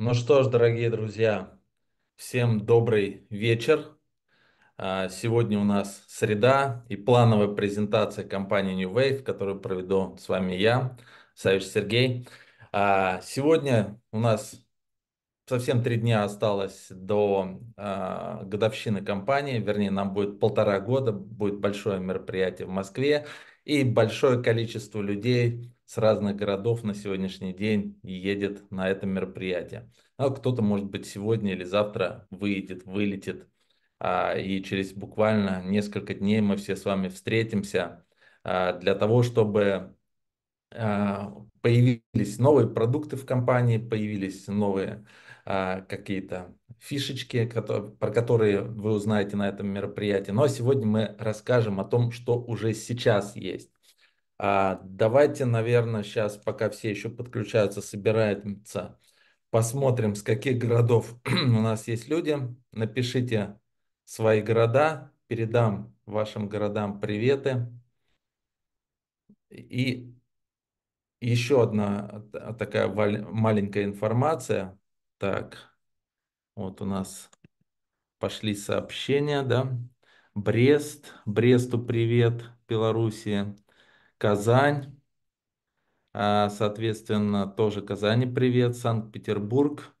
Ну что ж, дорогие друзья, всем добрый вечер. А, сегодня у нас среда и плановая презентация компании New Wave, которую проведу с вами я, Савич Сергей. А, сегодня у нас совсем три дня осталось до а, годовщины компании, вернее, нам будет полтора года, будет большое мероприятие в Москве и большое количество людей с разных городов на сегодняшний день едет на это мероприятие. А кто-то, может быть, сегодня или завтра выедет, вылетит, а, и через буквально несколько дней мы все с вами встретимся а, для того, чтобы а, появились новые продукты в компании, появились новые какие-то фишечки, про которые вы узнаете на этом мероприятии. Но ну, сегодня мы расскажем о том, что уже сейчас есть. А Давайте, наверное, сейчас, пока все еще подключаются, собираемся, посмотрим, с каких городов у нас есть люди. Напишите свои города, передам вашим городам приветы. И еще одна такая маленькая информация. Так, вот у нас пошли сообщения, да. Брест, Бресту привет, Белоруссия. Казань. А, соответственно, тоже Казани привет, Санкт-Петербург.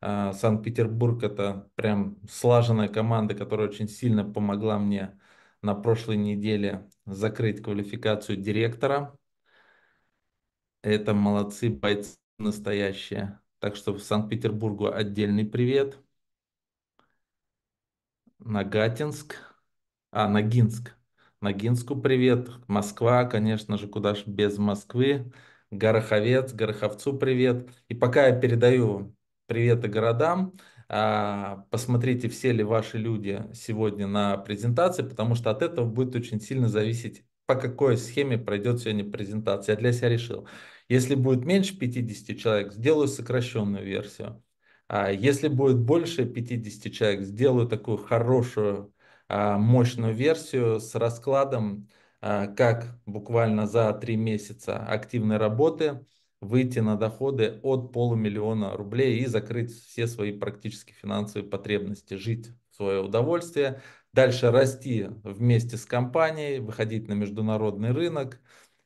А, Санкт-Петербург это прям слаженная команда, которая очень сильно помогла мне на прошлой неделе закрыть квалификацию директора. Это молодцы бойцы настоящие. Так что в Санкт-Петербургу отдельный привет. Нагатинск. А, Ногинск. Ногинску привет. Москва, конечно же, куда же без Москвы. Гороховец, Гороховцу привет. И пока я передаю приветы городам, а, посмотрите, все ли ваши люди сегодня на презентации, потому что от этого будет очень сильно зависеть, по какой схеме пройдет сегодня презентация. Я для себя решил, если будет меньше 50 человек, сделаю сокращенную версию. А если будет больше 50 человек, сделаю такую хорошую а, мощную версию с раскладом, а, как буквально за три месяца активной работы выйти на доходы от полумиллиона рублей и закрыть все свои практически финансовые потребности, жить в свое удовольствие, дальше расти вместе с компанией, выходить на международный рынок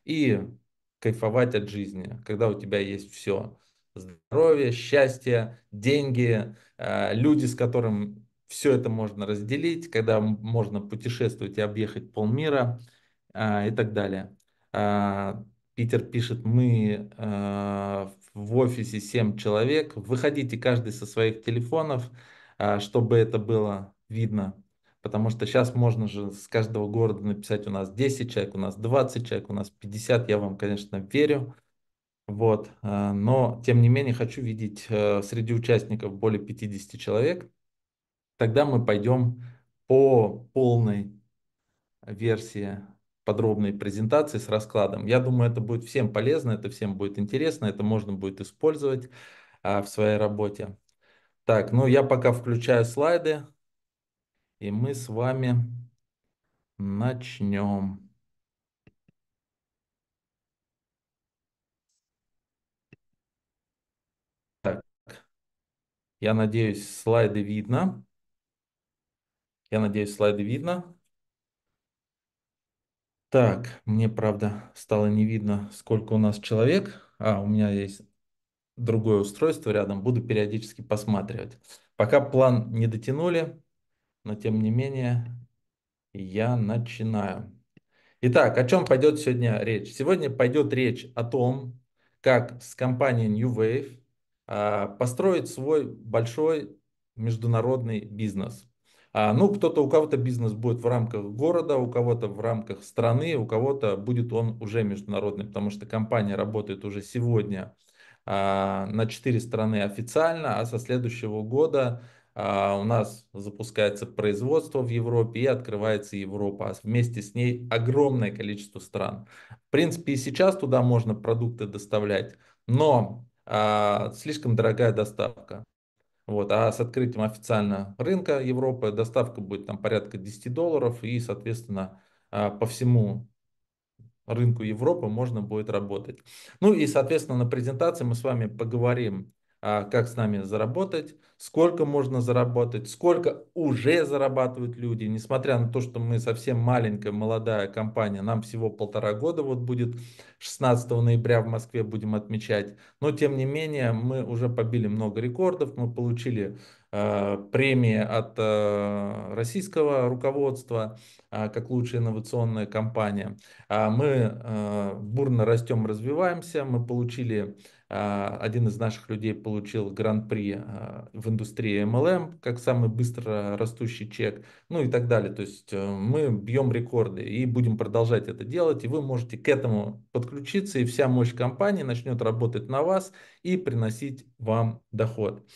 и кайфовать от жизни, когда у тебя есть все. Здоровье, счастье, деньги, а, люди, с которыми все это можно разделить, когда можно путешествовать и объехать полмира э, и так далее. Э, Питер пишет, мы э, в офисе 7 человек, выходите каждый со своих телефонов, э, чтобы это было видно. Потому что сейчас можно же с каждого города написать у нас 10 человек, у нас 20 человек, у нас 50, я вам, конечно, верю. Вот. Но, тем не менее, хочу видеть э, среди участников более 50 человек тогда мы пойдем по полной версии подробной презентации с раскладом. Я думаю, это будет всем полезно, это всем будет интересно, это можно будет использовать а, в своей работе. Так, ну я пока включаю слайды, и мы с вами начнем. Так, я надеюсь, слайды видно. Я надеюсь, слайды видно. Так, мне, правда, стало не видно, сколько у нас человек. А, у меня есть другое устройство рядом, буду периодически посматривать. Пока план не дотянули, но тем не менее я начинаю. Итак, о чем пойдет сегодня речь? Сегодня пойдет речь о том, как с компанией New Wave а, построить свой большой международный бизнес. А, ну, кто-то, у кого-то бизнес будет в рамках города, у кого-то в рамках страны, у кого-то будет он уже международный, потому что компания работает уже сегодня а, на 4 страны официально, а со следующего года а, у нас запускается производство в Европе и открывается Европа, а вместе с ней огромное количество стран. В принципе, и сейчас туда можно продукты доставлять, но слишком дорогая доставка. Вот, а с открытием официально рынка Европы доставка будет там порядка 10 долларов, и, соответственно, а, по всему рынку Европы можно будет работать. Ну и, соответственно, на презентации мы с вами поговорим а, как с нами заработать, сколько можно заработать, сколько уже зарабатывают люди, несмотря на то, что мы совсем маленькая, молодая компания, нам всего полтора года вот будет 16 ноября в Москве будем отмечать, но тем не менее мы уже побили много рекордов, мы получили э, премии от э, российского руководства э, как лучшая инновационная компания, мы бурно растем, развиваемся, мы получили а, один из наших людей получил гран-при а, в индустрии MLM, как самый быстро растущий чек, ну и так далее. То есть э, мы бьем рекорды и будем продолжать это делать. И вы можете к этому подключиться, и вся мощь компании начнет работать на вас и приносить вам доход.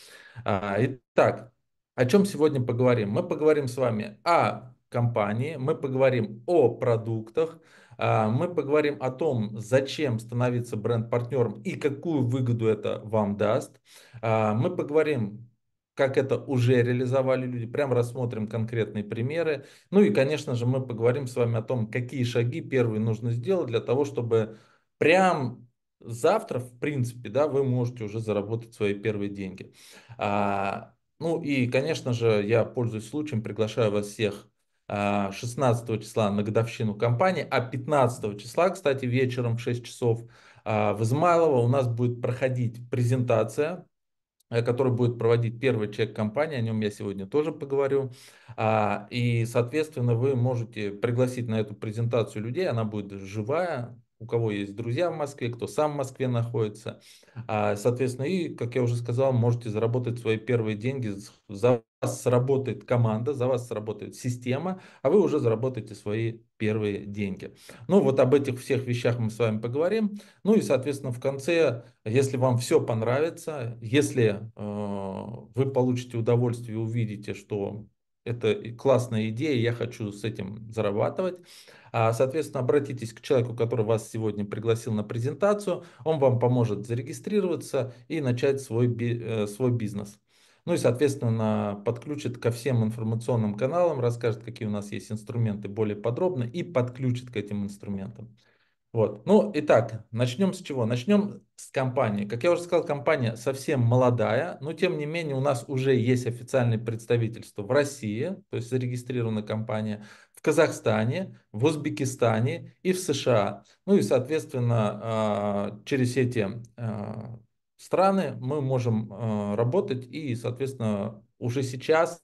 А, итак, о чем сегодня поговорим? Мы поговорим с вами о компании, мы поговорим о продуктах, а, мы поговорим о том, зачем становиться бренд-партнером и какую выгоду это вам даст. А, мы поговорим как это уже реализовали люди, прям рассмотрим конкретные примеры. Ну и, конечно же, мы поговорим с вами о том, какие шаги первые нужно сделать для того, чтобы прям завтра, в принципе, да, вы можете уже заработать свои первые деньги. А, ну и, конечно же, я пользуюсь случаем, приглашаю вас всех 16 а, числа на годовщину компании, а 15 числа, кстати, вечером в 6 часов а, в Измайлово у нас будет проходить презентация, э, которую будет проводить первый человек компании, о нем я сегодня тоже поговорю. А, и, соответственно, вы можете пригласить на эту презентацию людей, она будет живая, у кого есть друзья в Москве, кто сам в Москве находится. А, соответственно, и, как я уже сказал, можете заработать свои первые деньги. За вас сработает команда, за вас сработает система, а вы уже заработаете свои первые деньги. Ну, вот об этих всех вещах мы с вами поговорим. Ну и, соответственно, в конце, если вам все понравится, если э, вы получите удовольствие и увидите, что это классная идея, я хочу с этим зарабатывать. А, соответственно, обратитесь к человеку, который вас сегодня пригласил на презентацию, он вам поможет зарегистрироваться и начать свой, э, свой бизнес. Ну и, соответственно, подключит ко всем информационным каналам, расскажет, какие у нас есть инструменты более подробно и подключит к этим инструментам. Вот. Ну, итак, начнем с чего? Начнем с компании. Как я уже сказал, компания совсем молодая, но тем не менее у нас уже есть официальное представительство в России, то есть зарегистрирована компания, в Казахстане, в Узбекистане и в США. Ну и, соответственно, а, через эти а, страны мы можем а, работать и, соответственно, уже сейчас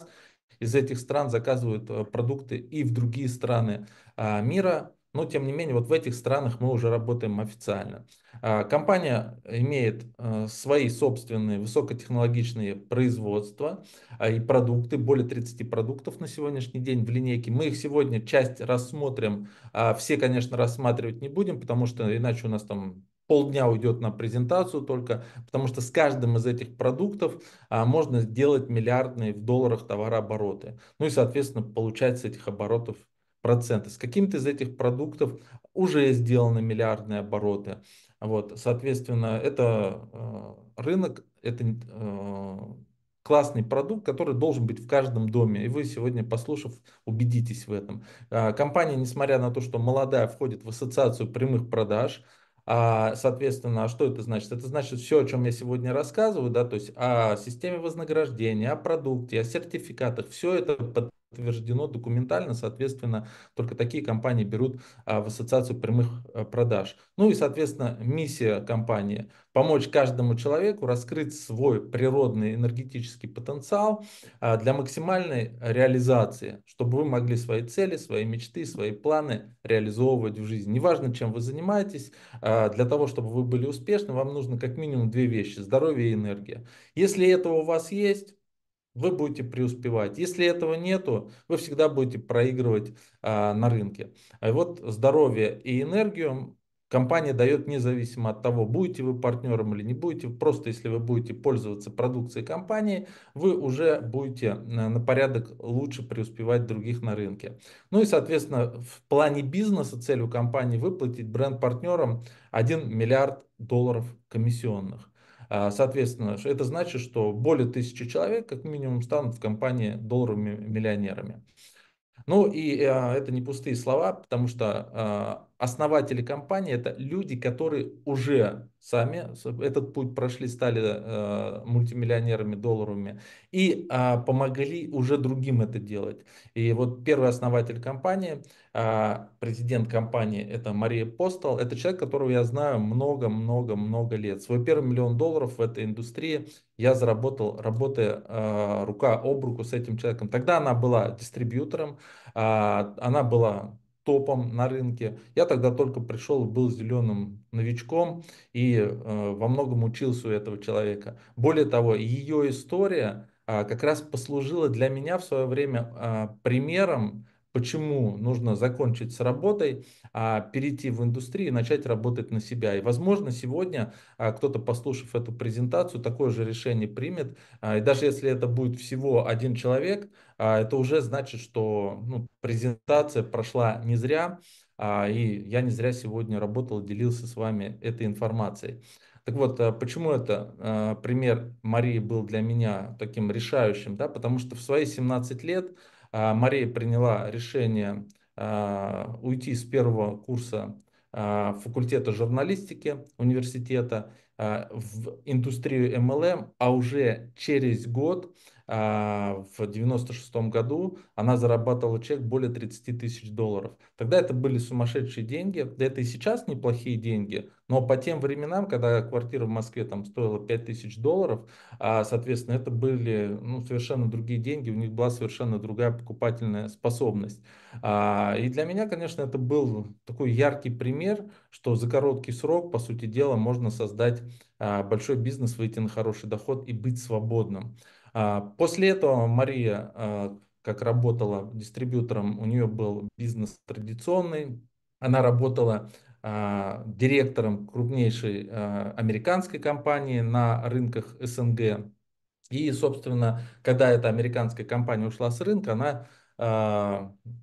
из этих стран заказывают продукты и в другие страны мира, но тем не менее вот в этих странах мы уже работаем официально. А, компания имеет э, свои собственные высокотехнологичные производства а, и продукты, более 30 продуктов на сегодняшний день в линейке. Мы их сегодня часть рассмотрим, а все, конечно, рассматривать не будем, потому что иначе у нас там полдня уйдет на презентацию только, потому что с каждым из этих продуктов а, можно сделать миллиардные в долларах товарообороты. Ну и, соответственно, получать с этих оборотов проценты. С каким-то из этих продуктов уже сделаны миллиардные обороты. Вот, соответственно, это э, рынок, это э, классный продукт, который должен быть в каждом доме. И вы сегодня, послушав, убедитесь в этом. А, компания, несмотря на то, что молодая, входит в ассоциацию прямых продаж, а, соответственно, а что это значит? Это значит все, о чем я сегодня рассказываю, да, то есть о системе вознаграждения, о продукте, о сертификатах, все это под подтверждено документально, соответственно, только такие компании берут а, в ассоциацию прямых а, продаж. Ну и, соответственно, миссия компании – помочь каждому человеку раскрыть свой природный энергетический потенциал а, для максимальной реализации, чтобы вы могли свои цели, свои мечты, свои планы реализовывать в жизни. Неважно, чем вы занимаетесь, а, для того, чтобы вы были успешны, вам нужно как минимум две вещи – здоровье и энергия. Если этого у вас есть, вы будете преуспевать. Если этого нету, вы всегда будете проигрывать а, на рынке. А вот здоровье и энергию компания дает независимо от того, будете вы партнером или не будете. Просто если вы будете пользоваться продукцией компании, вы уже будете э, на порядок лучше преуспевать других на рынке. Ну и, соответственно, в плане бизнеса целью компании выплатить бренд-партнерам 1 миллиард долларов комиссионных. А, соответственно, это значит, что более тысячи человек как минимум станут в компании долларовыми миллионерами. Ну и а, это не пустые слова, потому что а, основатели компании это люди, которые уже сами этот путь прошли, стали э, мультимиллионерами, долларовыми и э, помогли уже другим это делать. И вот первый основатель компании, э, президент компании, это Мария Постол, это человек, которого я знаю много-много-много лет. Свой первый миллион долларов в этой индустрии я заработал, работая э, рука об руку с этим человеком. Тогда она была дистрибьютором, э, она была топом на рынке. Я тогда только пришел, был зеленым новичком и э, во многом учился у этого человека. Более того, ее история э, как раз послужила для меня в свое время э, примером почему нужно закончить с работой, а перейти в индустрию и начать работать на себя. И, возможно, сегодня а, кто-то, послушав эту презентацию, такое же решение примет. А, и даже если это будет всего один человек, а, это уже значит, что ну, презентация прошла не зря, и я не зря сегодня работал, делился с вами этой информацией. Так вот, почему это пример Марии был для меня таким решающим? Да? Потому что в свои 17 лет а, Мария приняла решение а, уйти с первого курса а, факультета журналистики университета в индустрию MLM, а уже через год а, в 96 году она зарабатывала чек более 30 тысяч долларов. Тогда это были сумасшедшие деньги, это и сейчас неплохие деньги, но по тем временам, когда квартира в Москве там стоила 5 тысяч долларов, а, соответственно, это были ну, совершенно другие деньги, у них была совершенно другая покупательная способность. А, и для меня, конечно, это был такой яркий пример, что за короткий срок, по сути дела, можно создать большой бизнес, выйти на хороший доход и быть свободным. А, после этого Мария, а, как работала дистрибьютором, у нее был бизнес традиционный. Она работала а, директором крупнейшей американской компании на рынках СНГ. И, собственно, когда эта американская компания ушла с рынка, она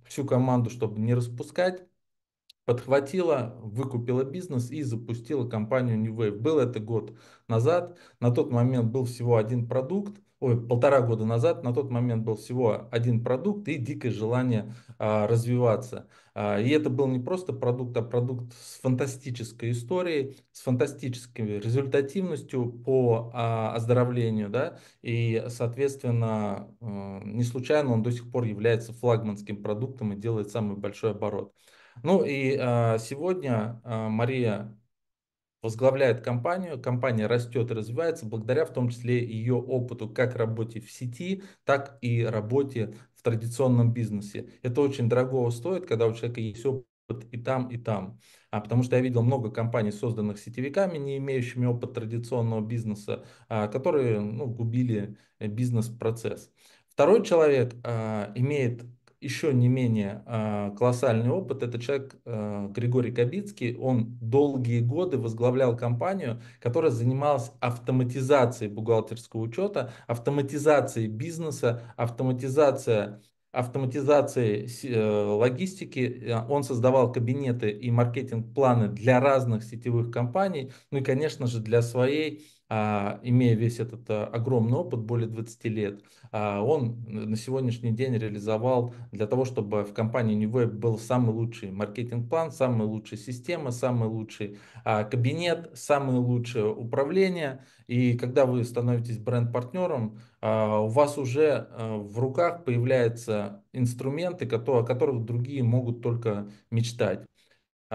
всю команду, чтобы не распускать, подхватила, выкупила бизнес и запустила компанию New Wave. Был это год назад. На тот момент был всего один продукт ой, полтора года назад, на тот момент был всего один продукт и дикое желание а, развиваться. А, и это был не просто продукт, а продукт с фантастической историей, с фантастической результативностью по а, оздоровлению, да, и, соответственно, а, не случайно он до сих пор является флагманским продуктом и делает самый большой оборот. Ну и а, сегодня а, Мария возглавляет компанию, компания растет и развивается благодаря в том числе ее опыту как работе в сети, так и работе в традиционном бизнесе. Это очень дорого стоит, когда у человека есть опыт и там, и там. А потому что я видел много компаний, созданных сетевиками, не имеющими опыт традиционного бизнеса, а, которые ну, губили э, бизнес-процесс. Второй человек а, имеет еще не менее а, колоссальный опыт. Это человек э, Григорий Кабицкий. Он долгие годы возглавлял компанию, которая занималась автоматизацией бухгалтерского учета, автоматизацией бизнеса, автоматизация автоматизации э, логистики, э, он создавал кабинеты и маркетинг-планы для разных сетевых компаний, ну и, конечно же, для своей а, имея весь этот а, огромный опыт, более 20 лет, а, он на сегодняшний день реализовал для того, чтобы в компании Newwave был самый лучший маркетинг-план, самая лучшая система, самый лучший кабинет, самое лучшее управление. И когда вы становитесь бренд-партнером, у вас уже в руках появляются инструменты, о которых другие могут только мечтать.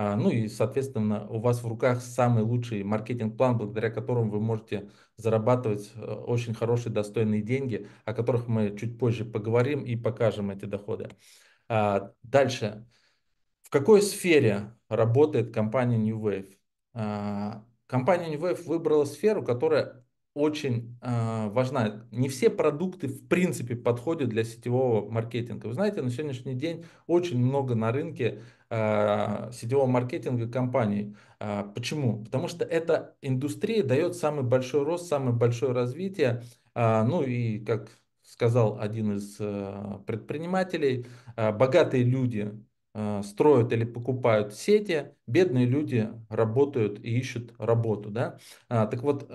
А, ну и, соответственно, у вас в руках самый лучший маркетинг-план, благодаря которому вы можете зарабатывать э, очень хорошие, достойные деньги, о которых мы чуть позже поговорим и покажем эти доходы. А, дальше. В какой сфере работает компания New Wave? А, компания New Wave выбрала сферу, которая очень э, важна. Не все продукты в принципе подходят для сетевого маркетинга. Вы знаете, на сегодняшний день очень много на рынке Э, сетевого маркетинга компаний. Э, почему? Потому что эта индустрия дает самый большой рост, самое большое развитие. Э, ну и, как сказал один из предпринимателей, богатые люди строят или покупают сети, бедные люди работают и ищут работу. Да? Так вот,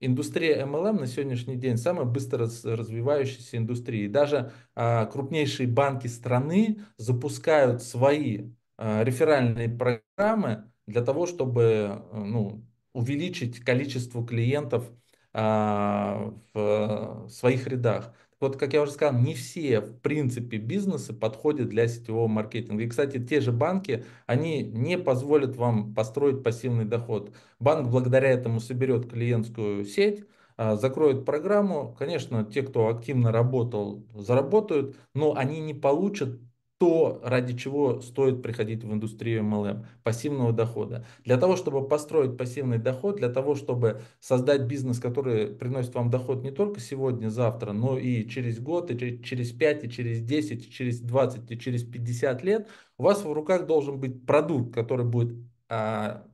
Индустрия MLM на сегодняшний день самая быстро развивающаяся индустрия. И даже а, крупнейшие банки страны запускают свои а, реферальные программы для того, чтобы э, ну, увеличить количество клиентов а, в э, своих рядах вот, как я уже сказал, не все, в принципе, бизнесы подходят для сетевого маркетинга. И, кстати, те же банки, они не позволят вам построить пассивный доход. Банк благодаря этому соберет клиентскую сеть, а, закроет программу. Конечно, те, кто активно работал, заработают, но они не получат то, ради чего стоит приходить в индустрию MLM, пассивного дохода. Для того, чтобы построить пассивный доход, для того, чтобы создать бизнес, который приносит вам доход не только сегодня, завтра, но и через год, и через 5, и через 10, и через 20, и через 50 лет, у вас в руках должен быть продукт, который будет а,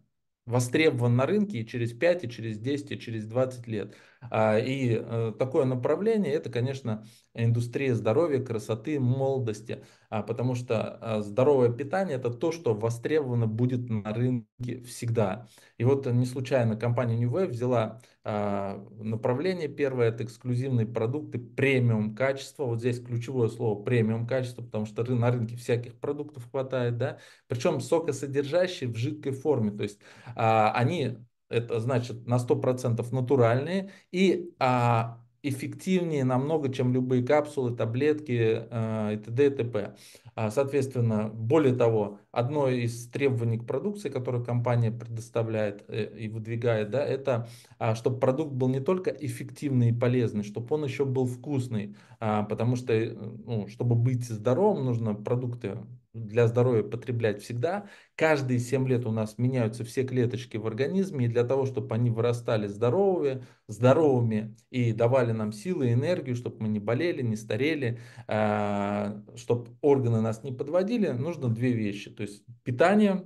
востребован на рынке и через 5, и через 10, и через 20 лет. А, и э, такое направление – это, конечно, индустрия здоровья, красоты, молодости, а, потому что а, здоровое питание – это то, что востребовано будет на рынке всегда. И вот не случайно компания New Wave взяла направление первое – это эксклюзивные продукты премиум качества. Вот здесь ключевое слово премиум качество, потому что на рынке всяких продуктов хватает, да. Причем сокосодержащие в жидкой форме, то есть они это значит на 100% натуральные и а, эффективнее намного, чем любые капсулы, таблетки а, и т.д. и т.п. А, соответственно, более того, одно из требований к продукции, которую компания предоставляет э, и выдвигает, да, это а, чтобы продукт был не только эффективный и полезный, чтобы он еще был вкусный, а, потому что, э, ну, чтобы быть здоровым, нужно продукты для здоровья потреблять всегда. Каждые 7 лет у нас меняются все клеточки в организме, и для того, чтобы они вырастали здоровыми, здоровыми и давали нам силы и энергию, чтобы мы не болели, не старели, а, чтобы органы нас не подводили, нужно две вещи. То есть питание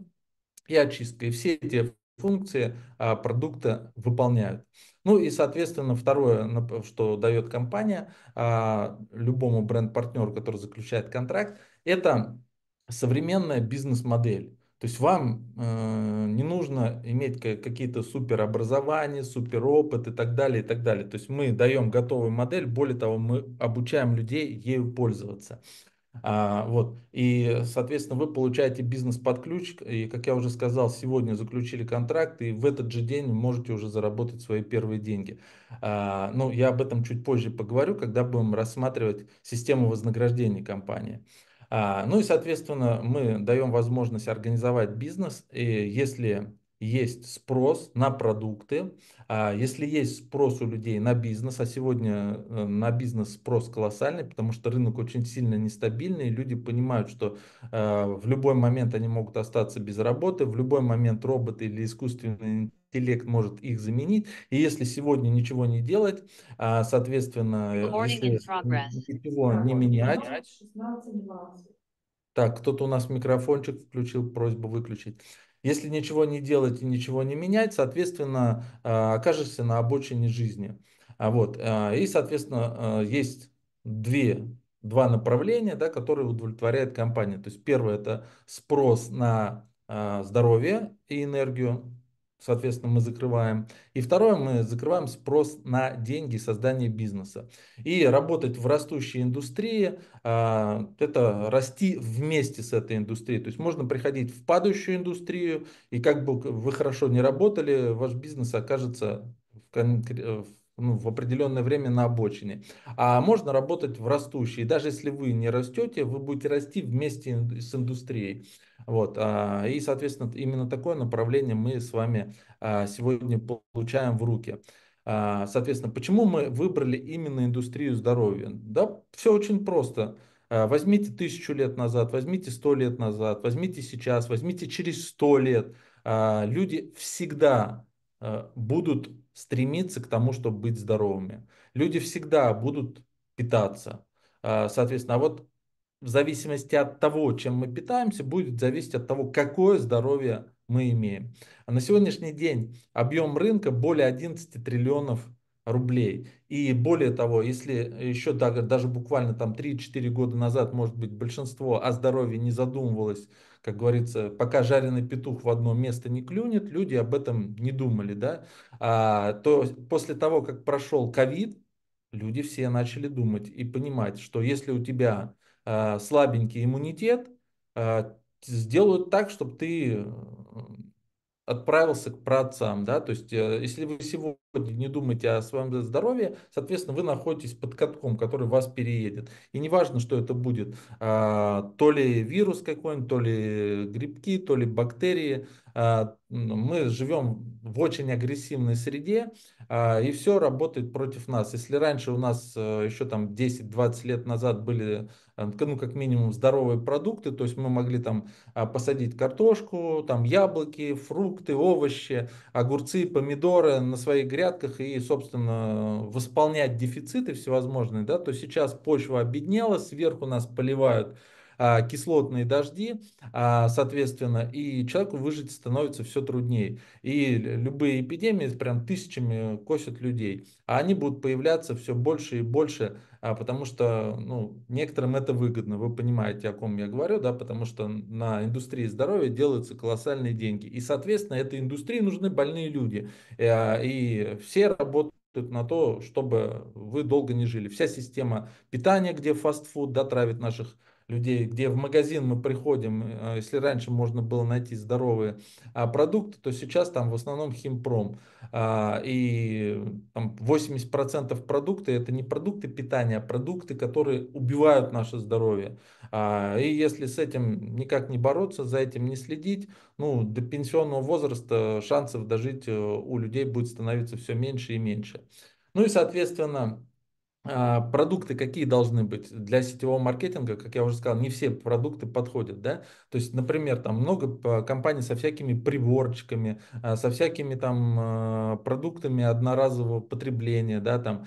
и очистка. И все эти функции а, продукта выполняют. Ну и, соответственно, второе, что дает компания а, любому бренд-партнеру, который заключает контракт, это современная бизнес-модель. То есть вам э, не нужно иметь какие-то суперобразования, суперопыт и так далее, и так далее. То есть мы даем готовую модель, более того, мы обучаем людей ею пользоваться. А, вот. И, соответственно, вы получаете бизнес под ключ, и, как я уже сказал, сегодня заключили контракт, и в этот же день можете уже заработать свои первые деньги. А, ну, я об этом чуть позже поговорю, когда будем рассматривать систему вознаграждения компании. А, ну и, соответственно, мы даем возможность организовать бизнес, и если есть спрос на продукты, а, если есть спрос у людей на бизнес, а сегодня э, на бизнес спрос колоссальный, потому что рынок очень сильно нестабильный, люди понимают, что э, в любой момент они могут остаться без работы, в любой момент роботы или искусственный интеллект может их заменить. И если сегодня ничего не делать, а, соответственно, э, если ничего не менять. Так, кто-то у нас микрофончик включил, просьбу выключить. Если ничего не делать и ничего не менять, соответственно, а, окажешься на обочине жизни. А вот. И, соответственно, есть две два направления, да, которые удовлетворяет компания. То есть первое это спрос на э, здоровье и энергию, соответственно, мы закрываем. И второе, мы закрываем спрос на деньги создания бизнеса. И работать в растущей индустрии, а, это расти вместе с этой индустрией. То есть можно приходить в падающую индустрию, и как бы вы хорошо не работали, ваш бизнес окажется в ну, в определенное время на обочине. А можно работать в растущей. Даже если вы не растете, вы будете расти вместе с индустрией. Вот. А, и, соответственно, именно такое направление мы с вами а, сегодня получаем в руки. А, соответственно, почему мы выбрали именно индустрию здоровья? Да, все очень просто. Возьмите тысячу лет назад, возьмите сто лет назад, возьмите сейчас, возьмите через сто лет. Люди всегда будут стремиться к тому, чтобы быть здоровыми. Люди всегда будут питаться. А, соответственно, а вот в зависимости от того, чем мы питаемся, будет зависеть от того, какое здоровье мы имеем. А на сегодняшний день объем рынка более 11 триллионов рублей. И более того, если еще даже буквально там 3-4 года назад, может быть, большинство о здоровье не задумывалось, как говорится, пока жареный петух в одно место не клюнет, люди об этом не думали, да, а, то после того, как прошел ковид, люди все начали думать и понимать, что если у тебя а, слабенький иммунитет, а, сделают так, чтобы ты отправился к праотцам, да, то есть э, если вы сегодня не думаете о своем здоровье, соответственно, вы находитесь под катком, который вас переедет. И не важно, что это будет, а, то ли вирус какой-нибудь, то ли грибки, то ли бактерии, а, ну, мы живем в очень агрессивной среде, а, и все работает против нас. Если раньше у нас э, еще там 10-20 лет назад были а, ну, как минимум, здоровые продукты, то есть мы могли там а, посадить картошку, там яблоки, фрукты, овощи, огурцы, помидоры на своих грядках и, собственно, восполнять дефициты всевозможные, да, то сейчас почва обеднела, сверху нас поливают а, кислотные дожди, соответственно, и человеку выжить становится все труднее. И любые эпидемии прям тысячами косят людей, а они будут появляться все больше и больше а потому что ну, некоторым это выгодно. Вы понимаете, о ком я говорю, да, потому что на индустрии здоровья делаются колоссальные деньги. И, соответственно, этой индустрии нужны больные люди. И а, все работают на то, чтобы вы долго не жили. Вся система питания, где фастфуд да, травит наших людей, где в магазин мы приходим, э, если раньше можно было найти здоровые а, продукты, то сейчас там в основном химпром. А, и там 80% продукты это не продукты питания, а продукты, которые убивают наше здоровье. А, и если с этим никак не бороться, за этим не следить, ну, до пенсионного возраста шансов дожить э, у людей будет становиться все меньше и меньше. Ну и, соответственно, а, продукты какие должны быть для сетевого маркетинга, как я уже сказал, не все продукты подходят, да, то есть, например, там много компаний со всякими приборчиками, а, со всякими там а, продуктами одноразового потребления, да, там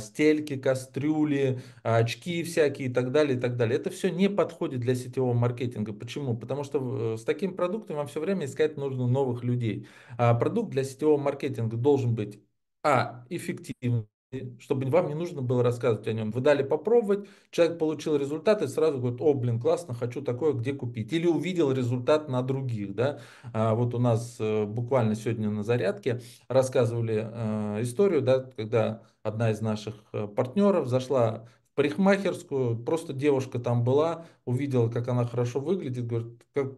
стельки, кастрюли, очки всякие и так далее, и так далее. Это все не подходит для сетевого маркетинга. Почему? Потому что э, с таким продуктом вам все время искать нужно новых людей. А продукт для сетевого маркетинга должен быть а. эффективным чтобы вам не нужно было рассказывать о нем. Вы дали попробовать, человек получил результат и сразу говорит, о, блин, классно, хочу такое, где купить. Или увидел результат на других, да. А вот у нас э, буквально сегодня на зарядке рассказывали э, историю, да, когда одна из наших э, партнеров зашла в парикмахерскую, просто девушка там была, увидела, как она хорошо выглядит, говорит, как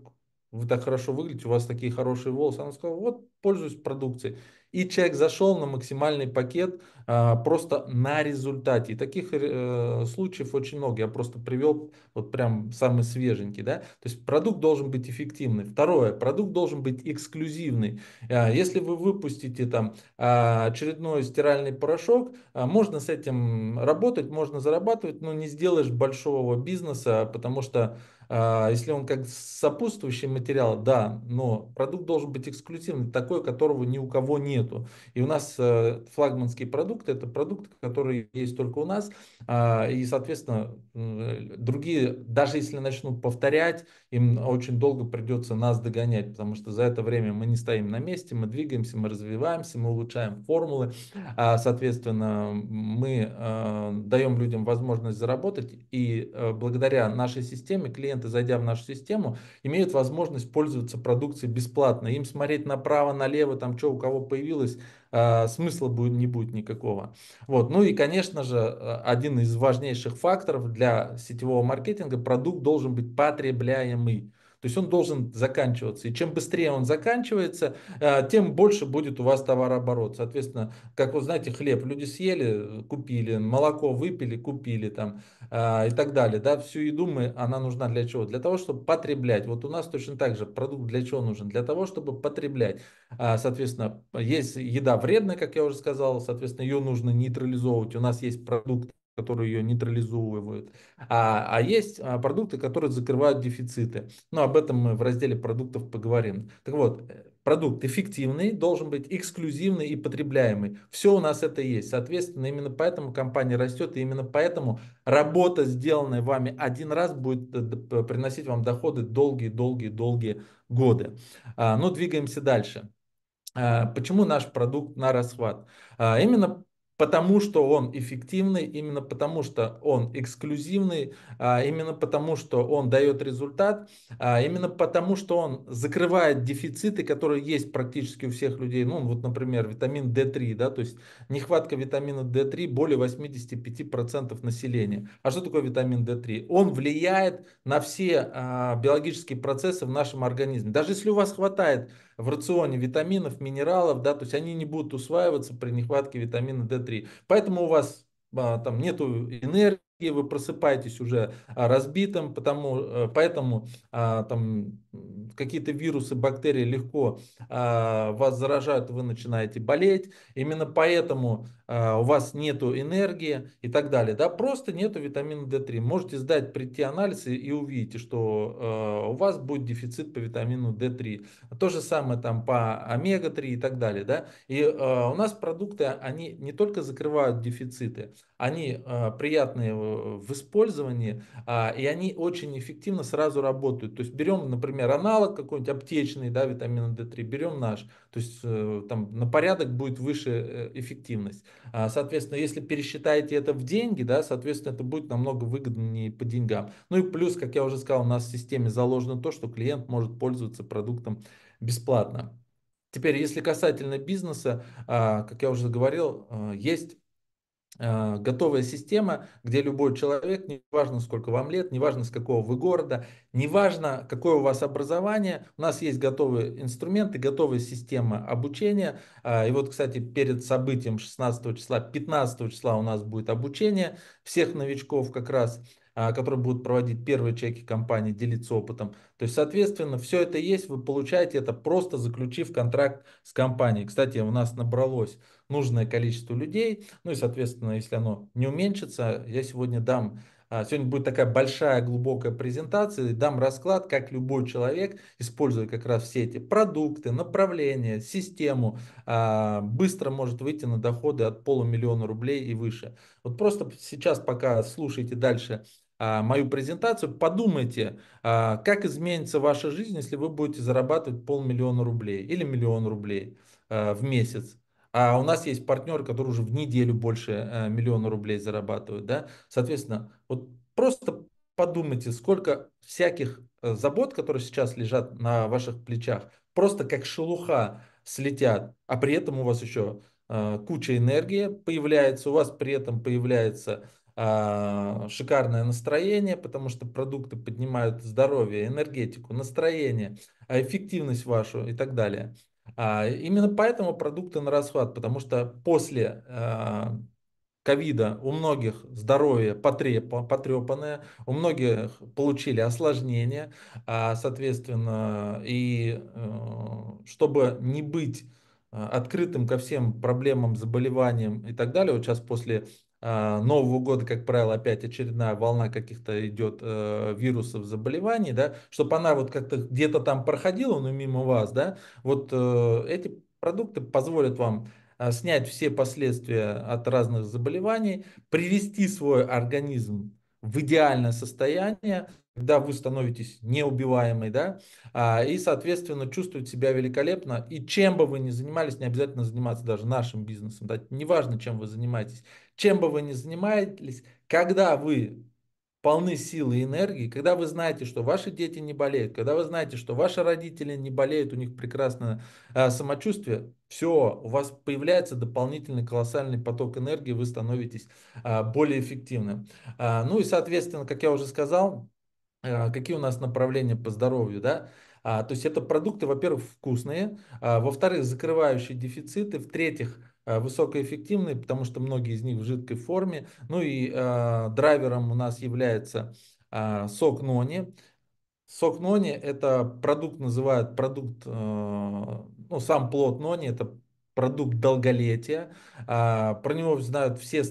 вы так хорошо выглядите, у вас такие хорошие волосы. Она сказала, вот, пользуюсь продукцией. И человек зашел на максимальный пакет а, просто на результате. И таких э, случаев очень много. Я просто привел вот прям самый свеженький. Да? То есть продукт должен быть эффективный. Второе, продукт должен быть эксклюзивный. А, если вы выпустите там а, очередной стиральный порошок, а, можно с этим работать, можно зарабатывать, но не сделаешь большого бизнеса, потому что а, если он как сопутствующий материал, да, но продукт должен быть эксклюзивный, такой, которого ни у кого нету. И у нас э, флагманский продукт – это продукт, который есть только у нас, а, и, соответственно, другие, даже если начнут повторять, им очень долго придется нас догонять, потому что за это время мы не стоим на месте, мы двигаемся, мы развиваемся, мы улучшаем формулы, а, соответственно, мы э, даем людям возможность заработать, и э, благодаря нашей системе клиент клиенты, зайдя в нашу систему, имеют возможность пользоваться продукцией бесплатно. Им смотреть направо, налево, там что у кого появилось, а, смысла будет, не будет никакого. Вот. Ну и, конечно же, а, один из важнейших факторов для сетевого маркетинга – продукт должен быть потребляемый. То есть он должен заканчиваться. И чем быстрее он заканчивается, э, тем больше будет у вас товарооборот. Соответственно, как вы знаете, хлеб люди съели, купили, молоко выпили, купили там э, и так далее. Да? Всю еду мы, она нужна для чего? Для того, чтобы потреблять. Вот у нас точно так же продукт для чего нужен? Для того, чтобы потреблять. А, соответственно, есть еда вредная, как я уже сказал, соответственно, ее нужно нейтрализовывать. У нас есть продукт которые ее нейтрализовывают. А, а есть а, продукты, которые закрывают дефициты. Но об этом мы в разделе продуктов поговорим. Так вот, э, продукт эффективный, должен быть эксклюзивный и потребляемый. Все у нас это есть. Соответственно, именно поэтому компания растет, и именно поэтому работа, сделанная вами один раз, будет э, приносить вам доходы долгие-долгие-долгие годы. А, ну, двигаемся дальше. А, почему наш продукт на расхват? Именно потому что он эффективный, именно потому что он эксклюзивный, а, именно потому что он дает результат, а, именно потому что он закрывает дефициты, которые есть практически у всех людей. Ну, вот, например, витамин D3, да, то есть нехватка витамина D3 более 85% населения. А что такое витамин D3? Он влияет на все а, биологические процессы в нашем организме. Даже если у вас хватает в рационе витаминов, минералов, да, то есть они не будут усваиваться при нехватке витамина D3. Поэтому у вас а, там нету энергии, и вы просыпаетесь уже а, разбитым, потому, э, поэтому а, там какие-то вирусы, бактерии легко а, вас заражают, вы начинаете болеть, именно поэтому у вас нету энергии и так далее, да, просто нету витамина D3. Можете сдать, прийти анализы и увидите, что э, у вас будет дефицит по витамину D3. То же самое там по омега-3 и так далее, да, и э, у нас продукты, они не только закрывают дефициты, они э, приятные в использовании, э, и они очень эффективно сразу работают. То есть берем, например, аналог какой-нибудь аптечный, да, витамина D3, берем наш, то есть э, там на порядок будет выше э, эффективность. А, соответственно, если пересчитаете это в деньги, да, соответственно, это будет намного выгоднее по деньгам. Ну и плюс, как я уже сказал, у нас в системе заложено то, что клиент может пользоваться продуктом бесплатно. Теперь, если касательно бизнеса, а, как я уже говорил, есть а, готовая система, где любой человек, неважно сколько вам лет, неважно с какого вы города, неважно какое у вас образование, у нас есть готовые инструменты, готовая система обучения. А, и вот, кстати, перед событием 16 числа, 15 числа у нас будет обучение всех новичков как раз а, который будет проводить первые чеки компании, делиться опытом. То есть, соответственно, все это есть, вы получаете это просто заключив контракт с компанией. Кстати, у нас набралось нужное количество людей, ну и, соответственно, если оно не уменьшится, я сегодня дам а, Сегодня будет такая большая, глубокая презентация. Дам расклад, как любой человек, используя как раз все эти продукты, направления, систему, а, быстро может выйти на доходы от полумиллиона рублей и выше. Вот просто сейчас пока слушайте дальше а, мою презентацию, подумайте, а, как изменится ваша жизнь, если вы будете зарабатывать полмиллиона рублей или миллион рублей а, в месяц. А у нас есть партнер, который уже в неделю больше миллиона рублей зарабатывает. Да? Соответственно, вот просто подумайте, сколько всяких э, забот, которые сейчас лежат на ваших плечах, просто как шелуха слетят, а при этом у вас еще куча энергии появляется, у вас при этом появляется а, шикарное настроение, потому что продукты поднимают здоровье, энергетику, настроение, а, эффективность вашу и так далее. А, именно поэтому продукты на расхват, потому что после ковида у многих здоровье потрепанное, у многих получили осложнения, соответственно, и э, чтобы не быть открытым ко всем проблемам, заболеваниям и так далее. Вот сейчас после а, Нового года, как правило, опять очередная волна каких-то идет э, вирусов, заболеваний, да, чтобы она вот как-то где-то там проходила, но ну, мимо вас, да, вот э, эти продукты позволят вам э, снять все последствия от разных заболеваний, привести свой организм в идеальное состояние, когда вы становитесь неубиваемой, да, а, и, соответственно, чувствует себя великолепно. И чем бы вы ни занимались, не обязательно заниматься даже нашим бизнесом, да, неважно, чем вы занимаетесь, чем бы вы ни занимались, когда вы полны силы и энергии, когда вы знаете, что ваши дети не болеют, когда вы знаете, что ваши родители не болеют, у них прекрасное э, самочувствие, все, у вас появляется дополнительный колоссальный поток энергии, вы становитесь э, более эффективным. Э, ну и, соответственно, как я уже сказал, э, какие у нас направления по здоровью, да? А, то есть это продукты, во-первых, вкусные, а, во-вторых, закрывающие дефициты, в-третьих, Э, высокоэффективные, потому что многие из них в жидкой форме. Ну и э, драйвером у нас является э, сок нони. Сок нони – это продукт, называют продукт, э, ну сам плод нони – это продукт долголетия. А, про него знают все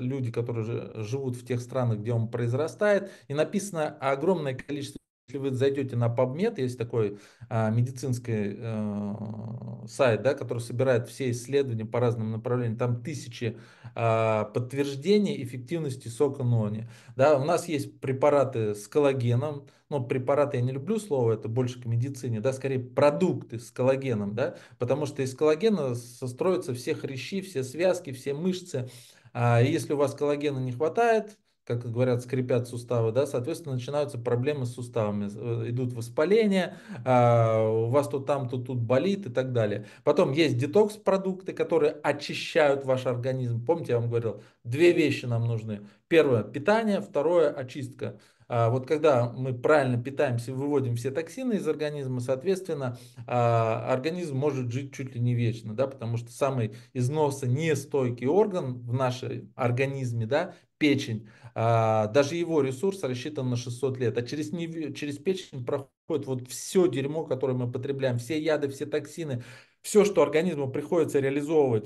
люди, которые живут в тех странах, где он произрастает. И написано огромное количество если вы зайдете на PubMed, есть такой а, медицинский а, сайт, да, который собирает все исследования по разным направлениям, там тысячи а, подтверждений эффективности сока нони. Да, у нас есть препараты с коллагеном, Но препараты я не люблю слово, это больше к медицине, да, скорее продукты с коллагеном, да, потому что из коллагена строятся все хрящи, все связки, все мышцы. А если у вас коллагена не хватает, как говорят, скрипят суставы, да, соответственно, начинаются проблемы с суставами, э, идут воспаления, а, у вас то там, то тут болит и так далее. Потом есть детокс-продукты, которые очищают ваш организм. Помните, я вам говорил, две вещи нам нужны. Первое – питание, второе – очистка. А, вот когда мы правильно питаемся, выводим все токсины из организма, соответственно, а, организм может жить чуть ли не вечно, да, потому что самый из нестойкий орган в нашем организме, да, печень, а, даже его ресурс рассчитан на 600 лет, а через, через печень проходит вот все дерьмо, которое мы потребляем, все яды, все токсины, все, что организму приходится реализовывать,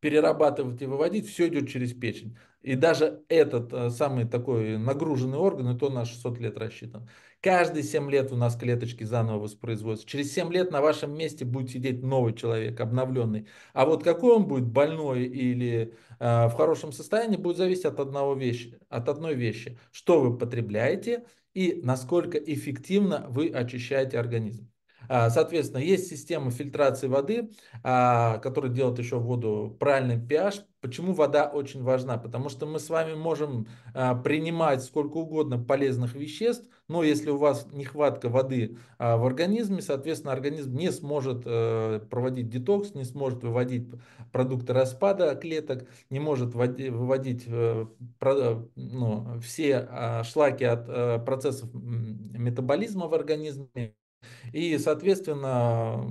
перерабатывать и выводить, все идет через печень. И даже этот э, самый такой нагруженный орган, и то на 600 лет рассчитан. Каждые 7 лет у нас клеточки заново воспроизводятся. Через 7 лет на вашем месте будет сидеть новый человек, обновленный. А вот какой он будет, больной или э, в хорошем состоянии, будет зависеть от, одного вещи, от одной вещи. Что вы потребляете и насколько эффективно вы очищаете организм. А, соответственно, есть система фильтрации воды, а, которая делает еще воду правильный pH. Почему вода очень важна? Потому что мы с вами можем а, принимать сколько угодно полезных веществ, но если у вас нехватка воды в организме, соответственно, организм не сможет э, проводить детокс, не сможет выводить продукты распада клеток, не может выводить э, ну, все шлаки от э, процессов метаболизма в организме и, соответственно,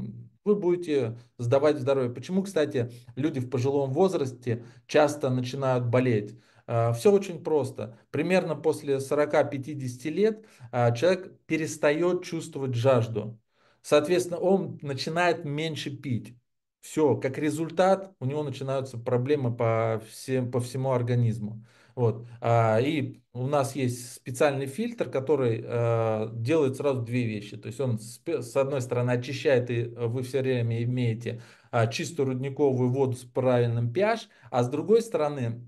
вы будете сдавать здоровье. Почему, кстати, люди в пожилом возрасте часто начинают болеть? А, Все очень просто. Примерно после 40-50 лет а, человек перестает чувствовать жажду. Соответственно, он начинает меньше пить. Все, как результат, у него начинаются проблемы по, всем, по всему организму. Вот. А, и у нас есть специальный фильтр, который а, делает сразу две вещи. То есть он с одной стороны очищает, и э, вы все время имеете а, чистую рудниковую воду с правильным pH, а с другой стороны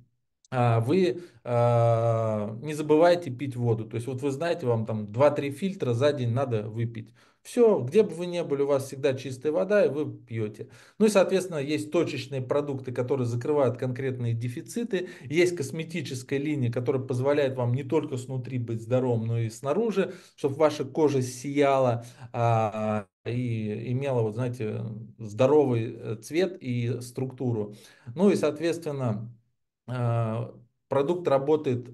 вы не забывайте пить воду. То есть вот вы знаете, вам там 2-3 фильтра за день надо выпить. Все, где бы вы ни были, у вас всегда чистая вода, и вы пьете. Ну и, соответственно, есть точечные продукты, которые закрывают конкретные дефициты. Есть косметическая линия, которая позволяет вам не только снутри быть здоровым, но и снаружи, чтобы ваша кожа сияла а, и имела, вот, знаете, здоровый э, цвет и структуру. Ну и, соответственно, э, продукт работает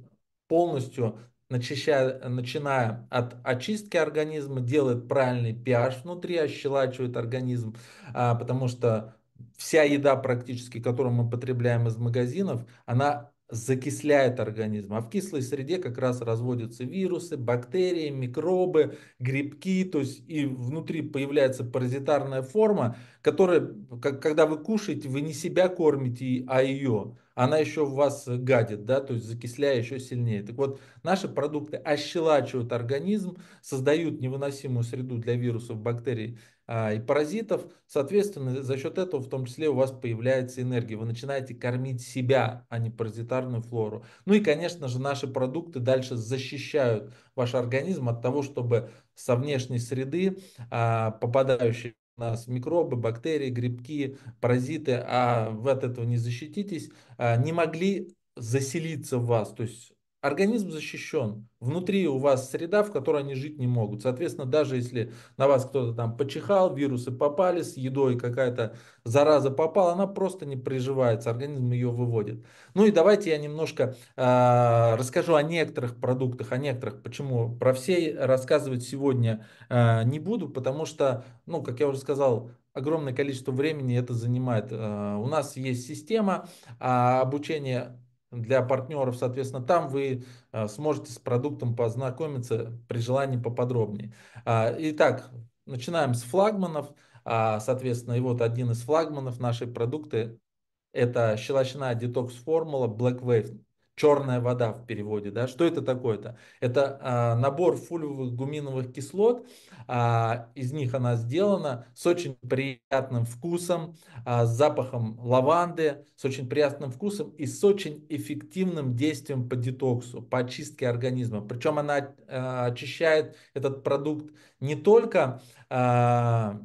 полностью начищая, начиная от очистки организма, делает правильный pH внутри, ощелачивает организм, а, потому что вся еда практически, которую мы потребляем из магазинов, она закисляет организм. А в кислой среде как раз разводятся вирусы, бактерии, микробы, грибки, то есть и внутри появляется паразитарная форма, которая, когда вы кушаете, вы не себя кормите, а ее она еще в вас гадит, да, то есть закисляя еще сильнее. Так вот, наши продукты ощелачивают организм, создают невыносимую среду для вирусов, бактерий а, и паразитов. Соответственно, за счет этого в том числе у вас появляется энергия. Вы начинаете кормить себя, а не паразитарную флору. Ну и, конечно же, наши продукты дальше защищают ваш организм от того, чтобы со внешней среды, а, попадающей нас микробы, бактерии, грибки, паразиты, а вы от этого не защититесь, а, не могли заселиться в вас, то есть Организм защищен. Внутри у вас среда, в которой они жить не могут. Соответственно, даже если на вас кто-то там почихал, вирусы попали, с едой какая-то зараза попала, она просто не приживается, организм ее выводит. Ну и давайте я немножко э, расскажу о некоторых продуктах, о некоторых, почему про все рассказывать сегодня э, не буду, потому что, ну, как я уже сказал, огромное количество времени это занимает. Э, у нас есть система э, обучения для партнеров, соответственно, там вы э, сможете с продуктом познакомиться при желании поподробнее. А, итак, начинаем с флагманов. А, соответственно, и вот один из флагманов нашей продукты – это щелочная детокс-формула Black Wave черная вода в переводе, да, что это такое-то? Это а, набор фулевых гуминовых кислот, а, из них она сделана, с очень приятным вкусом, а, с запахом лаванды, с очень приятным вкусом и с очень эффективным действием по детоксу, по очистке организма. Причем она а, очищает этот продукт не только а,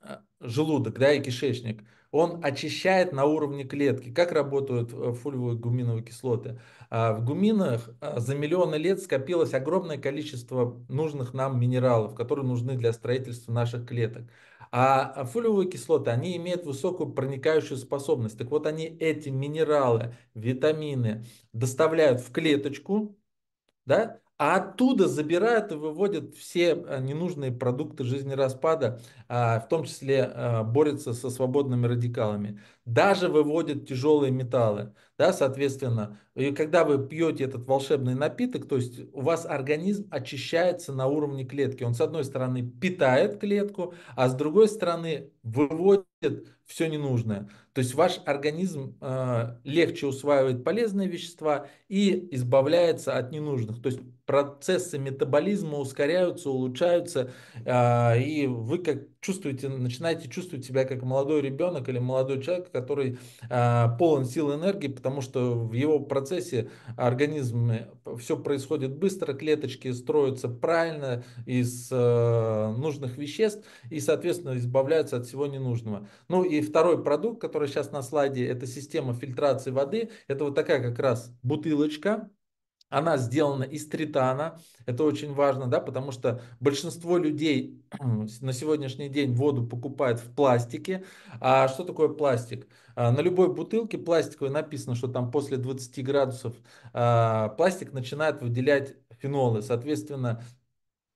а, желудок да, и кишечник, он очищает на уровне клетки. Как работают э, фульвовые гуминовые кислоты? А, в гуминах э, за миллионы лет скопилось огромное количество нужных нам минералов, которые нужны для строительства наших клеток. А, а фолиевые кислоты, они имеют высокую проникающую способность. Так вот, они эти минералы, витамины доставляют в клеточку, да, а оттуда забирают и выводят все э, ненужные продукты жизнераспада, а, в том числе а, борются со свободными радикалами. Даже выводят тяжелые металлы. Да, соответственно, и когда вы пьете этот волшебный напиток, то есть у вас организм очищается на уровне клетки. Он, с одной стороны, питает клетку, а с другой стороны, выводит все ненужное. То есть ваш организм э, легче усваивает полезные вещества и избавляется от ненужных. То есть процессы метаболизма ускоряются, улучшаются, а, и вы как чувствуете, начинаете чувствовать себя как молодой ребенок или молодой человек, который а, полон сил и энергии, потому что в его процессе организм, э, все происходит быстро, клеточки строятся правильно из э, нужных веществ и, соответственно, избавляются от всего ненужного. Ну и второй продукт, который сейчас на слайде, это система фильтрации воды. Это вот такая как раз бутылочка, она сделана из тритана. Это очень важно, да, потому что большинство людей на сегодняшний день воду покупают в пластике. А что такое пластик? А, на любой бутылке пластиковой написано, что там после 20 градусов а, пластик начинает выделять фенолы. Соответственно,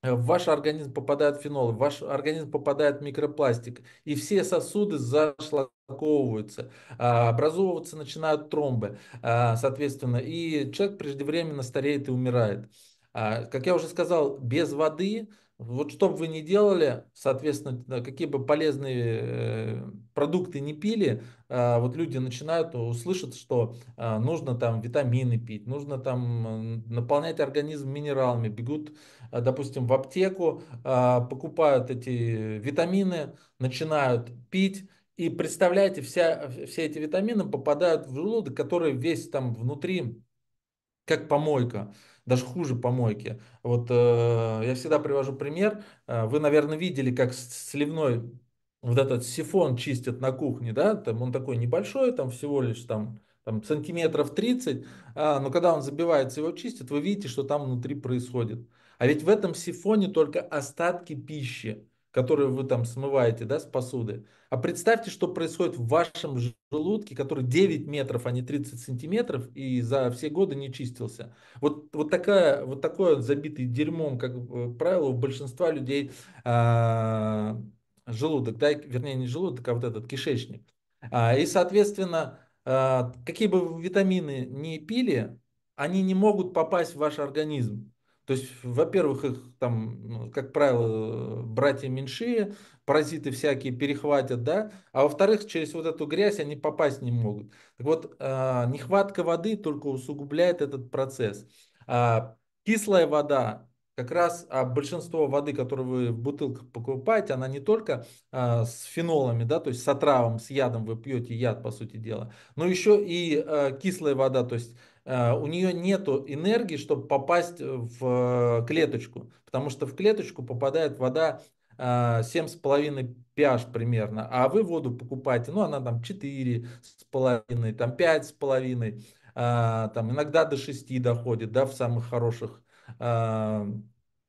Э, в ваш организм попадают фенолы, в ваш организм попадает микропластик, и все сосуды зашлаковываются, а, образовываться начинают тромбы, а, соответственно, и человек преждевременно стареет и умирает. А, как я уже сказал, без воды, вот что бы вы ни делали, соответственно, какие бы полезные э, продукты не пили, вот люди начинают услышать, что нужно там витамины пить, нужно там наполнять организм минералами, бегут Э, допустим, в аптеку, э, покупают эти витамины, начинают пить, и представляете, вся, все эти витамины попадают в желудок, который весь там внутри, как помойка, даже хуже помойки. Вот э, я всегда привожу пример. Э, вы, наверное, видели, как сливной вот этот сифон чистят на кухне, да, там он такой небольшой, там всего лишь там, там сантиметров 30, а, но когда он забивается, его чистят, вы видите, что там внутри происходит. А ведь в этом сифоне только остатки пищи, которые вы там смываете да, с посуды. А представьте, что происходит в вашем желудке, который 9 метров, а не 30 сантиметров, и за все годы не чистился. Вот, вот, такая, вот такое забитый дерьмом, как правило, у большинства людей а, желудок, да, вернее не желудок, а вот этот кишечник. А, и, соответственно, а, какие бы вы витамины не пили, они не могут попасть в ваш организм. То есть, во-первых, их там, ну, как правило, братья меньшие, паразиты всякие перехватят, да, а во-вторых, через вот эту грязь они попасть не могут. Так вот, э, нехватка воды только усугубляет этот процесс. А кислая вода, как раз а большинство воды, которую вы в бутылках покупаете, она не только а, с фенолами, да, то есть с отравом, с ядом вы пьете яд, по сути дела, но еще и а, кислая вода, то есть Э, у нее нет энергии, чтобы попасть э, в э, клеточку, потому что в клеточку попадает вода 7,5 pH примерно, а вы воду покупаете, ну она там 4,5, там 5,5, там иногда до 6 доходит, да, в самых хороших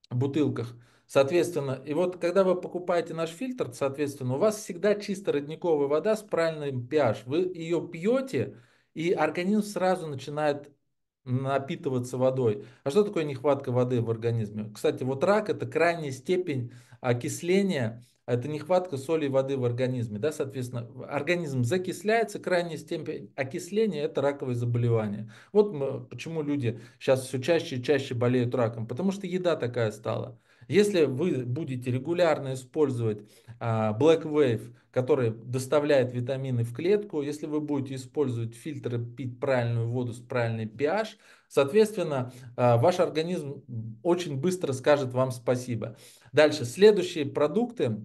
бутылках. Соответственно, и вот когда вы покупаете наш фильтр, соответственно, у вас всегда чисто родниковая вода с правильным pH. Вы ее пьете, и организм сразу начинает напитываться водой. А что такое нехватка воды в организме? Кстати, вот рак – это крайняя степень окисления, это нехватка соли и воды в организме. Да? Соответственно, организм закисляется, крайняя степень окисления – это раковые заболевания. Вот мы, почему люди сейчас все чаще и чаще болеют раком, потому что еда такая стала – если вы будете регулярно использовать а, Black Wave, который доставляет витамины в клетку, если вы будете использовать фильтры, пить правильную воду с правильной pH, соответственно, а, ваш организм очень быстро скажет вам спасибо. Дальше, следующие продукты,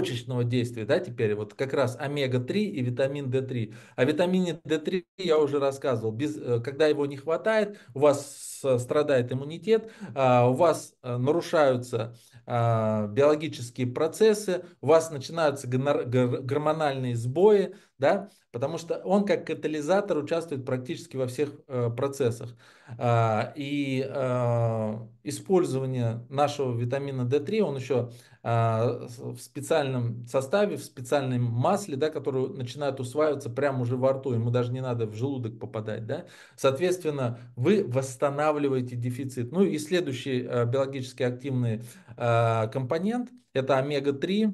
точечного действия, да, теперь вот как раз омега-3 и витамин D3. О витамине D3 я уже рассказывал. Без, э, когда его не хватает, у вас страдает иммунитет, а, у вас э, нарушаются а, биологические процессы, у вас начинаются гормональные сбои, да, потому что он как катализатор участвует практически во всех э, процессах. Э, и э, использование нашего витамина D3, он еще а, в специальном составе, в специальном масле, да, который начинает усваиваться прямо уже во рту, ему даже не надо в желудок попадать. Да? Соответственно, вы восстанавливаете дефицит. Ну и следующий э, биологически активный э, компонент – это омега-3,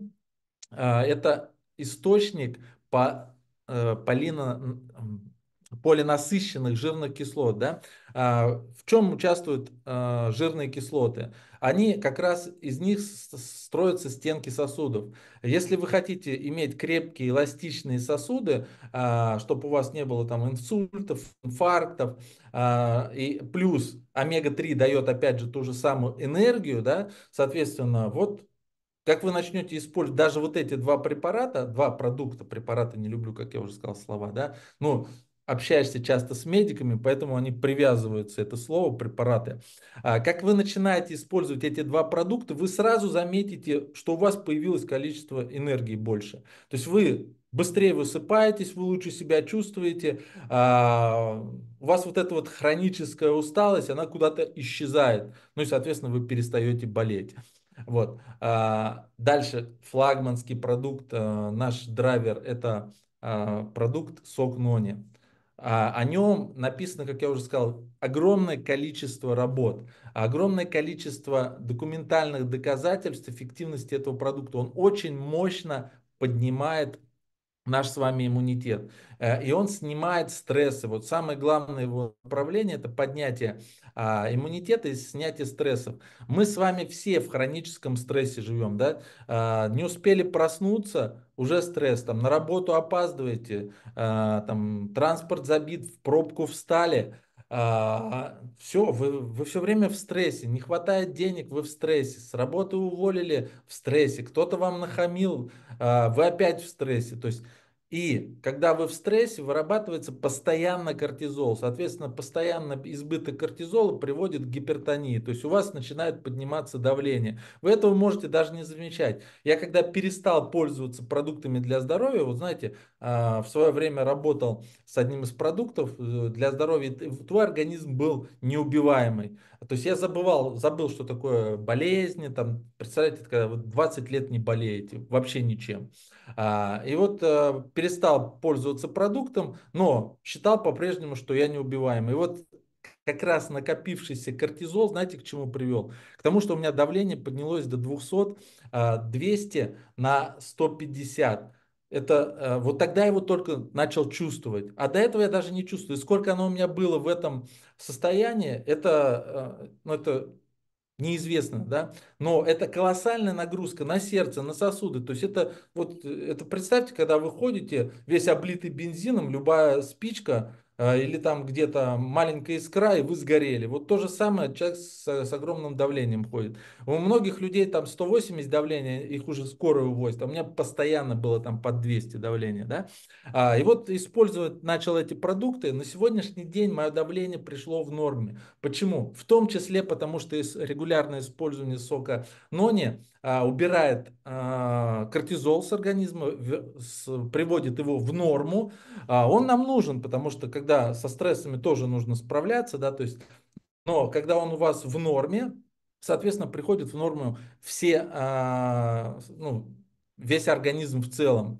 э, это источник по Э, полина, полинасыщенных жирных кислот. Да? А, в чем участвуют а, жирные кислоты? Они как раз из них строятся стенки сосудов. Если вы хотите иметь крепкие эластичные сосуды, а, чтобы у вас не было там инсультов, инфарктов, и плюс омега-3 дает опять же ту же самую энергию, да, соответственно, вот как вы начнете использовать даже вот эти два препарата, два продукта, препараты не люблю, как я уже сказал слова, да, ну, общаешься часто с медиками, поэтому они привязываются, это слово, препараты. А как вы начинаете использовать эти два продукта, вы сразу заметите, что у вас появилось количество энергии больше. То есть вы быстрее высыпаетесь, вы лучше себя чувствуете, а, у вас вот эта вот хроническая усталость, она куда-то исчезает, ну и, соответственно, вы перестаете болеть. Вот. А, дальше флагманский продукт, э, наш драйвер, это а, продукт сок Нони. А, о нем написано, как я уже сказал, огромное количество работ, огромное количество документальных доказательств эффективности этого продукта. Он очень мощно поднимает наш с вами иммунитет. Э, и он снимает стрессы. Вот самое главное его направление – это поднятие а, иммунитет и снятие стрессов. Мы с вами все в хроническом стрессе живем, да? А, не успели проснуться, уже стресс, там на работу опаздываете, а, там транспорт забит, в пробку встали, а, все, вы, вы все время в стрессе, не хватает денег, вы в стрессе, с работы уволили в стрессе, кто-то вам нахамил, а, вы опять в стрессе. То есть и когда вы в стрессе, вырабатывается постоянно кортизол. Соответственно, постоянно избыток кортизола приводит к гипертонии. То есть у вас начинает подниматься давление. Вы этого можете даже не замечать. Я когда перестал пользоваться продуктами для здоровья, вот знаете, а, в свое время работал с одним из продуктов э, для здоровья, твой организм был неубиваемый. То есть я забывал, забыл, что такое болезни, там, представляете, когда вы 20 лет не болеете, вообще ничем. А, и вот э, перестал пользоваться продуктом, но считал по-прежнему, что я неубиваемый. И вот как раз накопившийся кортизол, знаете, к чему привел? К тому, что у меня давление поднялось до 200, 200 а, на 150. Это э, вот тогда я его только начал чувствовать. А до этого я даже не чувствую. сколько оно у меня было в этом состоянии, это, э, ну, это неизвестно, да, но это колоссальная нагрузка на сердце, на сосуды, то есть это вот, э, это представьте, когда вы ходите весь облитый бензином, любая спичка, а, или там где-то маленькая искра, и вы сгорели. Вот то же самое человек с, с огромным давлением ходит. У многих людей там 180 давления, их уже скорую возят. А у меня постоянно было там под 200 давления. Да? А, и вот использовать начал эти продукты. На сегодняшний день мое давление пришло в норме. Почему? В том числе потому, что регулярное использование сока нони а, убирает а, кортизол с организма, приводит его в норму. А, он нам нужен, потому что когда со стрессами тоже нужно справляться, да, то есть, но когда он у вас в норме, соответственно, приходит в норму все, ну, весь организм в целом.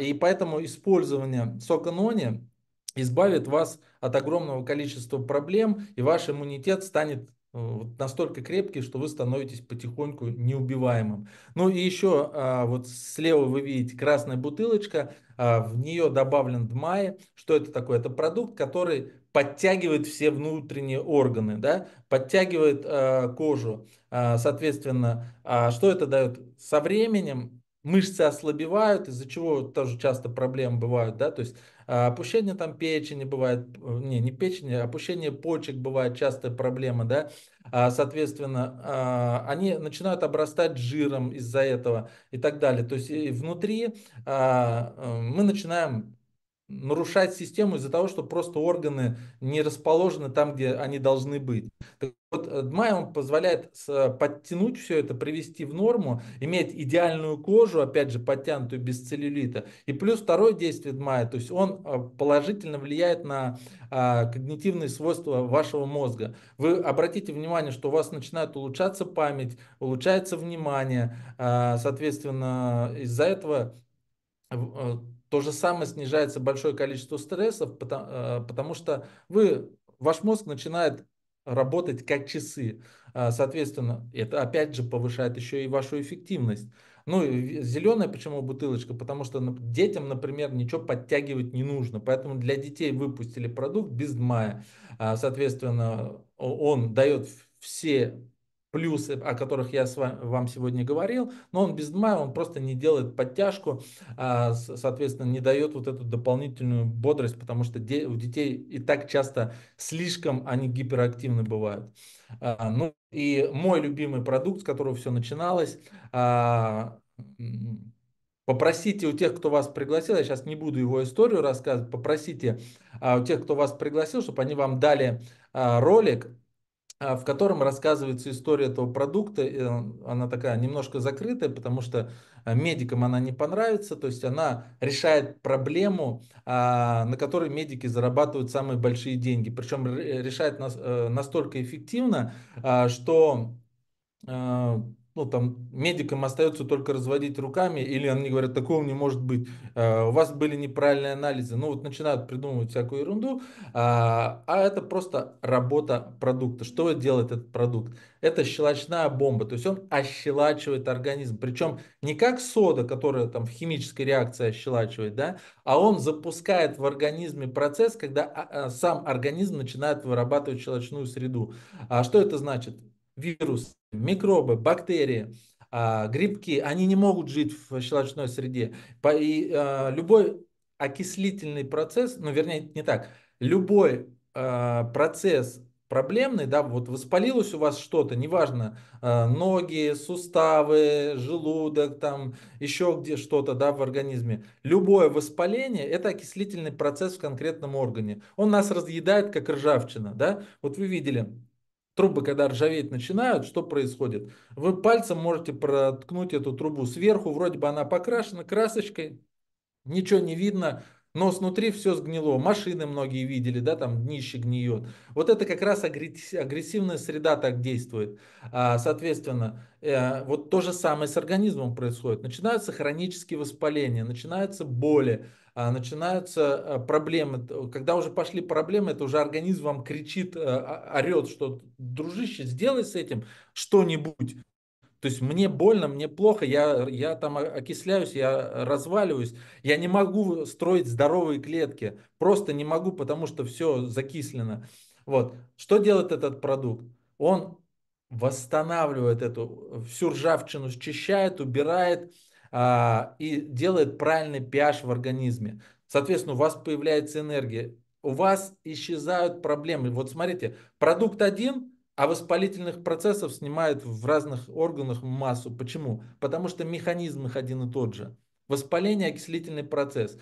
И поэтому использование сока нони избавит вас от огромного количества проблем, и ваш иммунитет станет вот настолько крепкий, что вы становитесь потихоньку неубиваемым. Ну и еще а, вот слева вы видите красная бутылочка, а, в нее добавлен дмай. Что это такое? Это продукт, который подтягивает все внутренние органы, да? подтягивает а, кожу. Соответственно, что это дает? Со временем мышцы ослабевают, из-за чего тоже часто проблемы бывают, да, то есть а, опущение там печени бывает, э, не, не печени, а опущение почек бывает частая проблема, да, а, соответственно, они начинают обрастать жиром из-за этого и так далее. То есть э, внутри э, мы начинаем нарушать систему из-за того, что просто органы не расположены там, где они должны быть. Так вот, э, Дмай, он позволяет э, подтянуть все это, привести в норму, иметь идеальную кожу, опять же, подтянутую без целлюлита. И плюс второе действие Дмая, то есть он э, положительно влияет на а, когнитивные свойства вашего мозга. Вы обратите внимание, что у вас начинает улучшаться память, улучшается внимание, а, соответственно, из-за этого то же самое снижается большое количество стрессов, потому, э, потому что вы, ваш мозг начинает работать как часы. А, соответственно, это опять же повышает еще и вашу эффективность. Ну, зеленая почему бутылочка? Потому что детям, например, ничего подтягивать не нужно. Поэтому для детей выпустили продукт без мая. А, соответственно, он дает все плюсы, о которых я с вами, вам сегодня говорил, но он без дма, он просто не делает подтяжку, а, соответственно, не дает вот эту дополнительную бодрость, потому что у детей и так часто слишком они гиперактивны бывают. А, ну и мой любимый продукт, с которого все начиналось, а, Попросите у тех, кто вас пригласил, я сейчас не буду его историю рассказывать, попросите а, у тех, кто вас пригласил, чтобы они вам дали а, ролик а, в котором рассказывается история этого продукта. Она такая немножко закрытая, потому что а, медикам она не понравится. То есть она решает проблему, а, на которой медики зарабатывают самые большие деньги. Причем решает э, настолько эффективно, что ну, там, медикам остается только разводить руками, или они говорят, такого не может быть, а, у вас были неправильные анализы, ну, вот начинают придумывать всякую ерунду, а, а, это просто работа продукта. Что делает этот продукт? Это щелочная бомба, то есть он ощелачивает организм, причем не как сода, которая там в химической реакции ощелачивает, да, а он запускает в организме процесс, когда а, сам организм начинает вырабатывать щелочную среду. А что это значит? вирусы, микробы, бактерии, а, грибки, они не могут жить в щелочной среде. И а, любой окислительный процесс, ну вернее не так, любой а, процесс проблемный, да, вот воспалилось у вас что-то, неважно, ноги, суставы, желудок, там еще где что-то, да, в организме. Любое воспаление – это окислительный процесс в конкретном органе. Он нас разъедает, как ржавчина, да. Вот вы видели, трубы, когда ржаветь начинают, что происходит? Вы пальцем можете проткнуть эту трубу сверху, вроде бы она покрашена красочкой, ничего не видно, но снутри все сгнило. Машины многие видели, да, там днище гниет. Вот это как раз агрессивная среда так действует. А, соответственно, э, вот то же самое с организмом происходит. Начинаются хронические воспаления, начинаются боли, а, начинаются э, проблемы. Когда уже пошли проблемы, это уже организм вам кричит, э, орет, что дружище, сделай с этим что-нибудь. То есть мне больно, мне плохо, я, я там окисляюсь, я разваливаюсь, я не могу строить здоровые клетки, просто не могу, потому что все закислено. Вот. Что делает этот продукт? Он восстанавливает эту всю ржавчину, счищает, убирает, а, и делает правильный pH в организме. Соответственно, у вас появляется энергия, у вас исчезают проблемы. Вот смотрите, продукт один, а воспалительных процессов снимает в разных органах массу. Почему? Потому что механизм их один и тот же. Воспаление, окислительный процесс.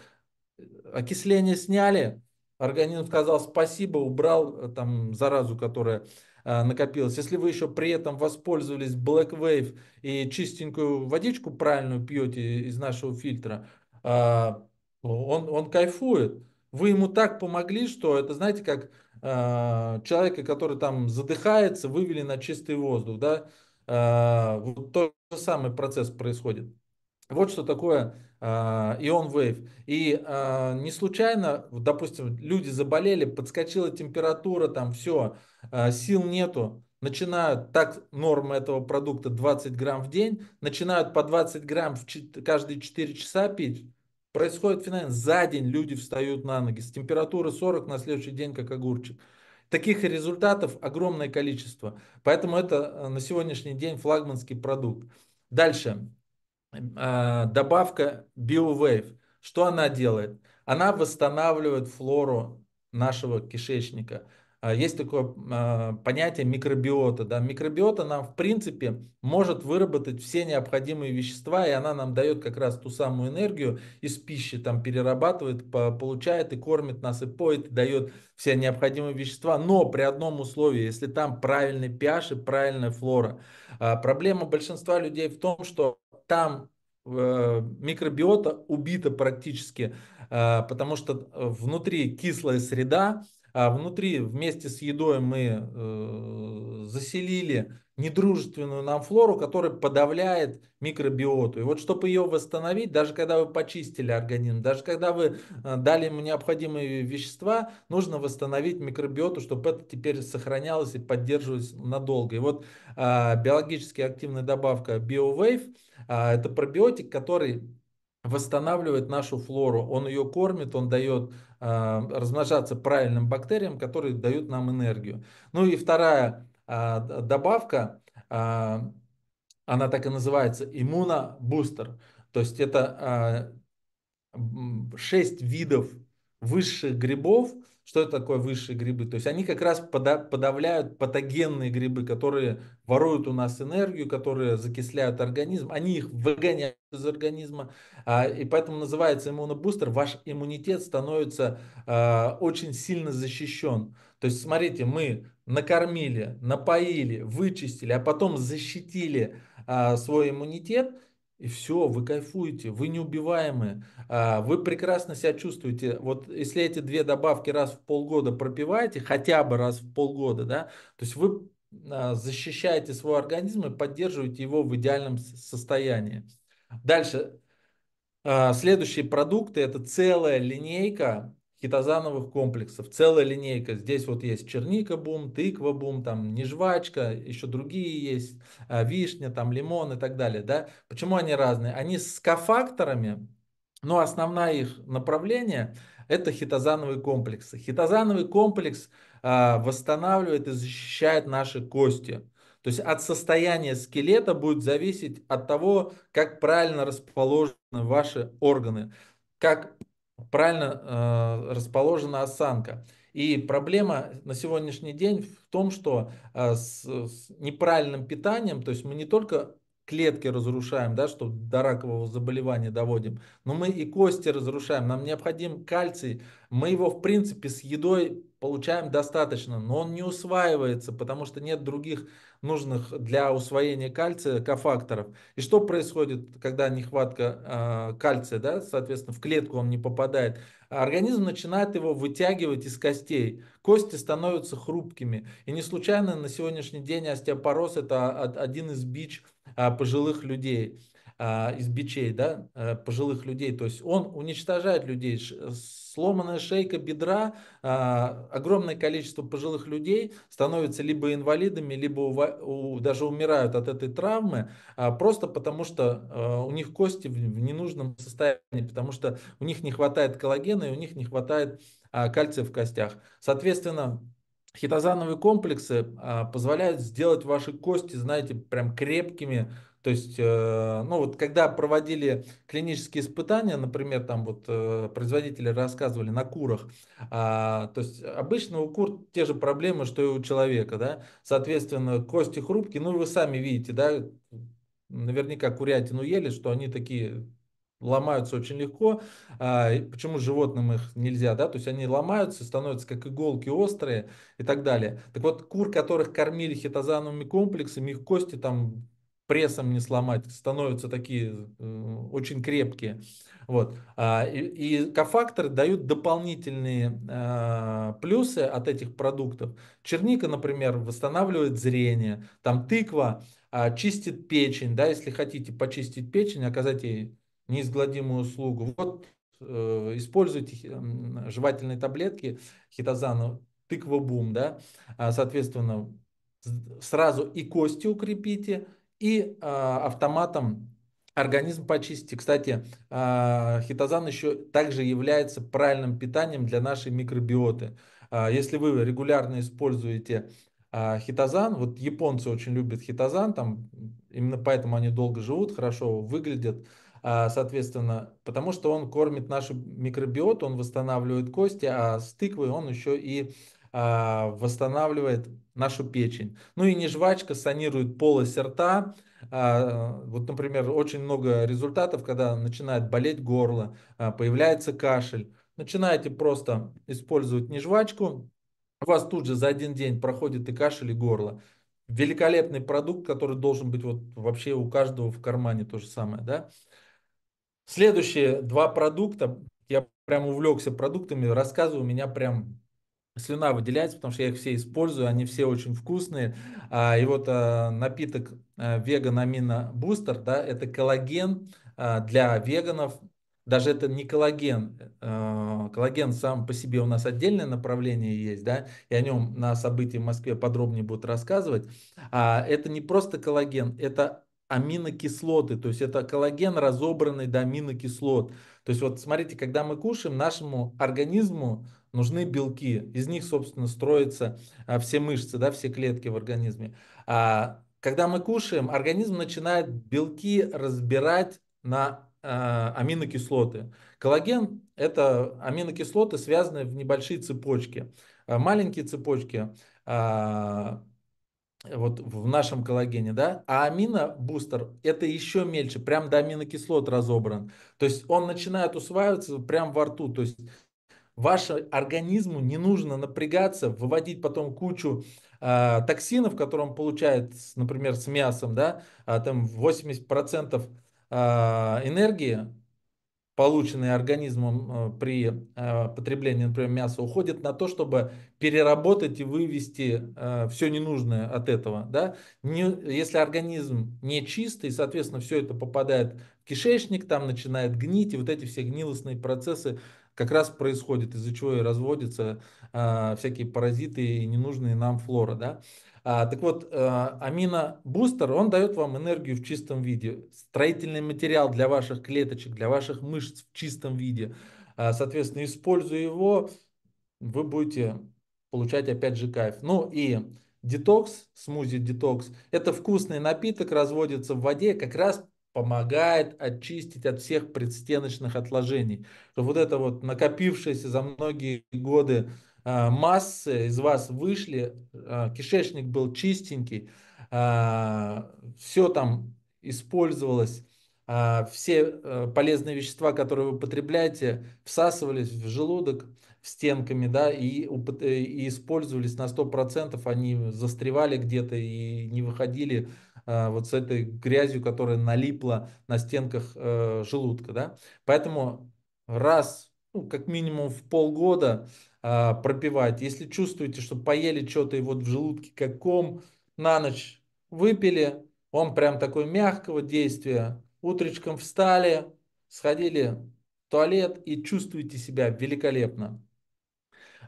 Окисление сняли, организм сказал спасибо, убрал э, там заразу, которая а, накопилось. Если вы еще при этом воспользовались Black Wave и чистенькую водичку правильную пьете из нашего фильтра, а, он, он кайфует. Вы ему так помогли, что это, знаете, как а, человека, который там задыхается, вывели на чистый воздух, да, вот тот же самый процесс происходит. Вот что такое а, Ион он вейв. И а, не случайно, допустим, люди заболели, подскочила температура, там все, а, сил нету, начинают, так норма этого продукта 20 грамм в день, начинают по 20 грамм в каждые 4 часа пить, происходит финально за день люди встают на ноги, с температуры 40 на следующий день как огурчик. Таких результатов огромное количество. Поэтому это э, на сегодняшний день флагманский продукт. Дальше. А, добавка BioWave, что она делает? Она восстанавливает флору нашего кишечника. А, есть такое а, понятие микробиота. Да? Микробиота нам, в принципе, может выработать все необходимые вещества, и она нам дает как раз ту самую энергию из пищи, там перерабатывает, получает и кормит нас, и поет, и дает все необходимые вещества, но при одном условии, если там правильный pH и правильная флора – а, проблема большинства людей в том, что там э, микробиота убита практически, а, потому что э, внутри кислая среда, а внутри вместе с едой мы э, заселили недружественную нам флору, которая подавляет микробиоту. И вот чтобы ее восстановить, даже когда вы почистили организм, даже когда вы э, дали ему необходимые вещества, нужно восстановить микробиоту, чтобы это теперь сохранялось и поддерживалось надолго. И вот а, биологически активная добавка BioWave а, – это пробиотик, который восстанавливает нашу флору. Он ее кормит, он дает э, а, размножаться правильным бактериям, которые дают нам энергию. Ну и вторая а, добавка, а, она так и называется, иммунобустер. То есть это 6 а, видов высших грибов. Что это такое высшие грибы? То есть они как раз подавляют патогенные грибы, которые воруют у нас энергию, которые закисляют организм. Они их выгоняют из организма. И поэтому называется иммунобустер. Ваш иммунитет становится очень сильно защищен. То есть, смотрите, мы накормили, напоили, вычистили, а потом защитили а, свой иммунитет, и все, вы кайфуете, вы неубиваемые, а, вы прекрасно себя чувствуете. Вот если эти две добавки раз в полгода пропиваете, хотя бы раз в полгода, да, то есть вы а, защищаете свой организм и поддерживаете его в идеальном состоянии. Дальше, а, Следующие продукты – это целая линейка хитозановых комплексов, целая линейка. Здесь вот есть черника бум, тыква бум, там нежвачка еще другие есть, а, вишня, там лимон и так далее. Да? Почему они разные? Они с кофакторами, но основное их направление – это хитозановые комплексы. Хитозановый комплекс а, восстанавливает и защищает наши кости. То есть от состояния скелета будет зависеть от того, как правильно расположены ваши органы, как правильно э, расположена осанка. И проблема на сегодняшний день в том, что э, с, с неправильным питанием, то есть мы не только клетки разрушаем, да, что до ракового заболевания доводим, но мы и кости разрушаем, нам необходим кальций, мы его в принципе с едой получаем достаточно, но он не усваивается, потому что нет других нужных для усвоения кальция кофакторов. И что происходит, когда нехватка э, кальция, да, соответственно, в клетку он не попадает? Организм начинает его вытягивать из костей. Кости становятся хрупкими. И не случайно на сегодняшний день остеопороз – это один из бич э, пожилых людей. А, из бичей, да, э, пожилых людей. То есть он уничтожает людей. Э, сломанная шейка бедра, а, огромное количество пожилых людей становятся либо инвалидами, либо даже умирают от этой травмы, а, просто потому что э, у них кости в ненужном состоянии, потому что у них не хватает коллагена и у них не хватает кальция в костях. Соответственно, хитозановые комплексы позволяют сделать ваши кости, знаете, прям крепкими, то есть, э, ну вот когда проводили клинические испытания, например, там вот э, производители рассказывали на курах, а, то есть обычно у кур те же проблемы, что и у человека, да, соответственно, кости хрупкие, ну вы сами видите, да, наверняка курятину ели, что они такие ломаются очень легко. А, почему животным их нельзя, да? То есть они ломаются, становятся как иголки острые и так далее. Так вот, кур, которых кормили хитозановыми комплексами, их кости там прессом не сломать, становятся такие э, очень крепкие. Вот. А, и, и кофакторы дают дополнительные э, плюсы от этих продуктов. Черника, например, восстанавливает зрение, там тыква э, чистит печень, да, если хотите почистить печень, оказать ей неизгладимую услугу. Вот э, используйте жевательные таблетки хитозана, тыква бум, да, а, соответственно, сразу и кости укрепите, и а, автоматом организм почистите. Кстати, а, хитозан еще также является правильным питанием для нашей микробиоты. А, если вы регулярно используете хитозан, вот японцы очень любят хитозан, там именно поэтому они долго живут, хорошо выглядят, соответственно, потому что он кормит нашу микробиоту, он восстанавливает кости, а с тыквой он еще и восстанавливает нашу печень. Ну и нежвачка санирует полость рта. А, вот, например, очень много результатов, когда начинает болеть горло, а, появляется кашель. Начинаете просто использовать нежвачку, у вас тут же за один день проходит и кашель, и горло. Великолепный продукт, который должен быть вот вообще у каждого в кармане то же самое. Да? Следующие два продукта, я прям увлекся продуктами, рассказываю, меня прям слюна выделяется, потому что я их все использую, они все очень вкусные. А, и вот а, напиток а, веган амино бустер, да, это коллаген для веганов, даже это не коллаген, коллаген сам по себе у нас отдельное направление есть, да, и о нем на событии в Москве подробнее будут рассказывать. Это не просто коллаген, это аминокислоты, то есть это коллаген, разобранный до аминокислот. То есть вот смотрите, когда мы кушаем, нашему организму нужны белки, из них, собственно, строятся а, все мышцы, да, все клетки в организме. А, когда мы кушаем, организм начинает белки разбирать на а, аминокислоты. Коллаген – это аминокислоты, связанные в небольшие цепочки. Маленькие цепочки вот в нашем коллагене, да, а аминобустер это еще мельче, прям до аминокислот разобран. То есть он начинает усваиваться прямо во рту, то есть Вашему организму не нужно напрягаться, выводить потом кучу э, токсинов, которые он получает, например, с мясом, да, а там 80% э, а, энергии, полученной организмом э, при э, потреблении, например, мяса, уходит на то, чтобы переработать и вывести э, все ненужное от этого. Да? Не, если организм не чистый, соответственно, все это попадает в кишечник, там начинает гнить, и вот эти все гнилостные процессы как раз происходит, из-за чего и разводятся э, всякие паразиты и ненужные нам флора. Да? А, так вот, э, аминобустер, он дает вам энергию в чистом виде, строительный материал для ваших клеточек, для ваших мышц в чистом виде. А, соответственно, используя его, вы будете получать опять же кайф. Ну и детокс, смузи детокс, это вкусный напиток, разводится в воде, как раз помогает очистить от всех предстеночных отложений. что вот это вот накопившиеся за многие годы а, массы из вас вышли, а, кишечник был чистенький, а, все там использовалось, все э, полезные вещества, которые вы потребляете, всасывались в желудок стенками, да, и, и использовались на 100%, они застревали где-то и не выходили а, вот с этой грязью, которая налипла на стенках э, желудка. Да? Поэтому раз, ну, как минимум в полгода а, пропивать. Если чувствуете, что поели что-то и вот в желудке как ком, на ночь выпили, он прям такое мягкого действия, утречком встали, сходили в туалет и чувствуете себя великолепно.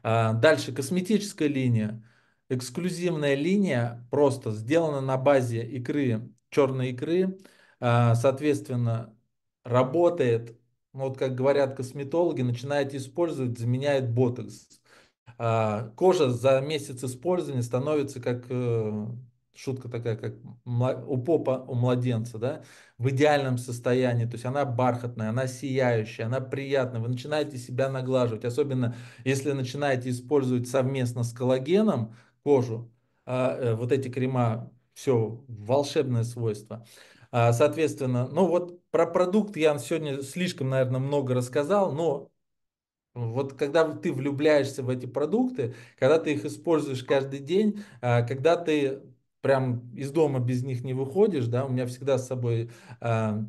А, дальше косметическая линия эксклюзивная линия просто сделана на базе икры, черной икры, а, соответственно, работает, ну, вот как говорят косметологи, начинаете использовать, заменяет ботокс. А, кожа за месяц использования становится как э, шутка такая, как у попа, у младенца, да, в идеальном состоянии, то есть она бархатная, она сияющая, она приятная, вы начинаете себя наглаживать, особенно если начинаете использовать совместно с коллагеном, кожу. А э, вот эти крема, все, волшебное свойство. А, соответственно, ну вот про продукт я сегодня слишком, наверное, много рассказал, но вот когда ты влюбляешься в эти продукты, когда ты их используешь каждый день, а, когда ты прям из дома без них не выходишь, да, у меня всегда с собой а,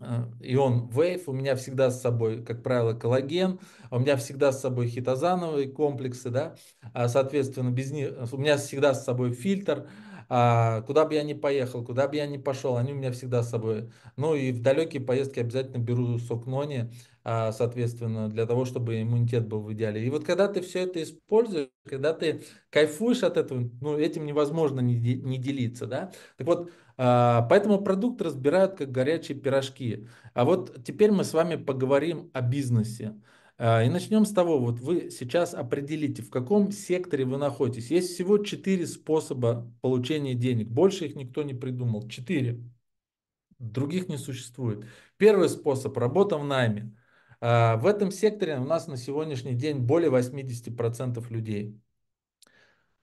Э, ион Wave, у меня всегда с собой, как правило, коллаген, а у меня всегда с собой хитозановые комплексы, да, а, соответственно, без них, у меня всегда с собой фильтр, а, куда бы я ни поехал, куда бы я ни пошел, они у меня всегда с собой. Ну и в далекие поездки обязательно беру сок нони, а, соответственно, для того, чтобы иммунитет был в идеале. И вот когда ты все это используешь, когда ты кайфуешь от этого, ну этим невозможно не, не делиться, да. Так вот, а, поэтому продукт разбирают как горячие пирожки. А вот теперь мы с вами поговорим о бизнесе. А, и начнем с того, вот вы сейчас определите, в каком секторе вы находитесь. Есть всего четыре способа получения денег. Больше их никто не придумал. Четыре. Других не существует. Первый способ – работа в найме. А, в этом секторе у нас на сегодняшний день более 80% людей.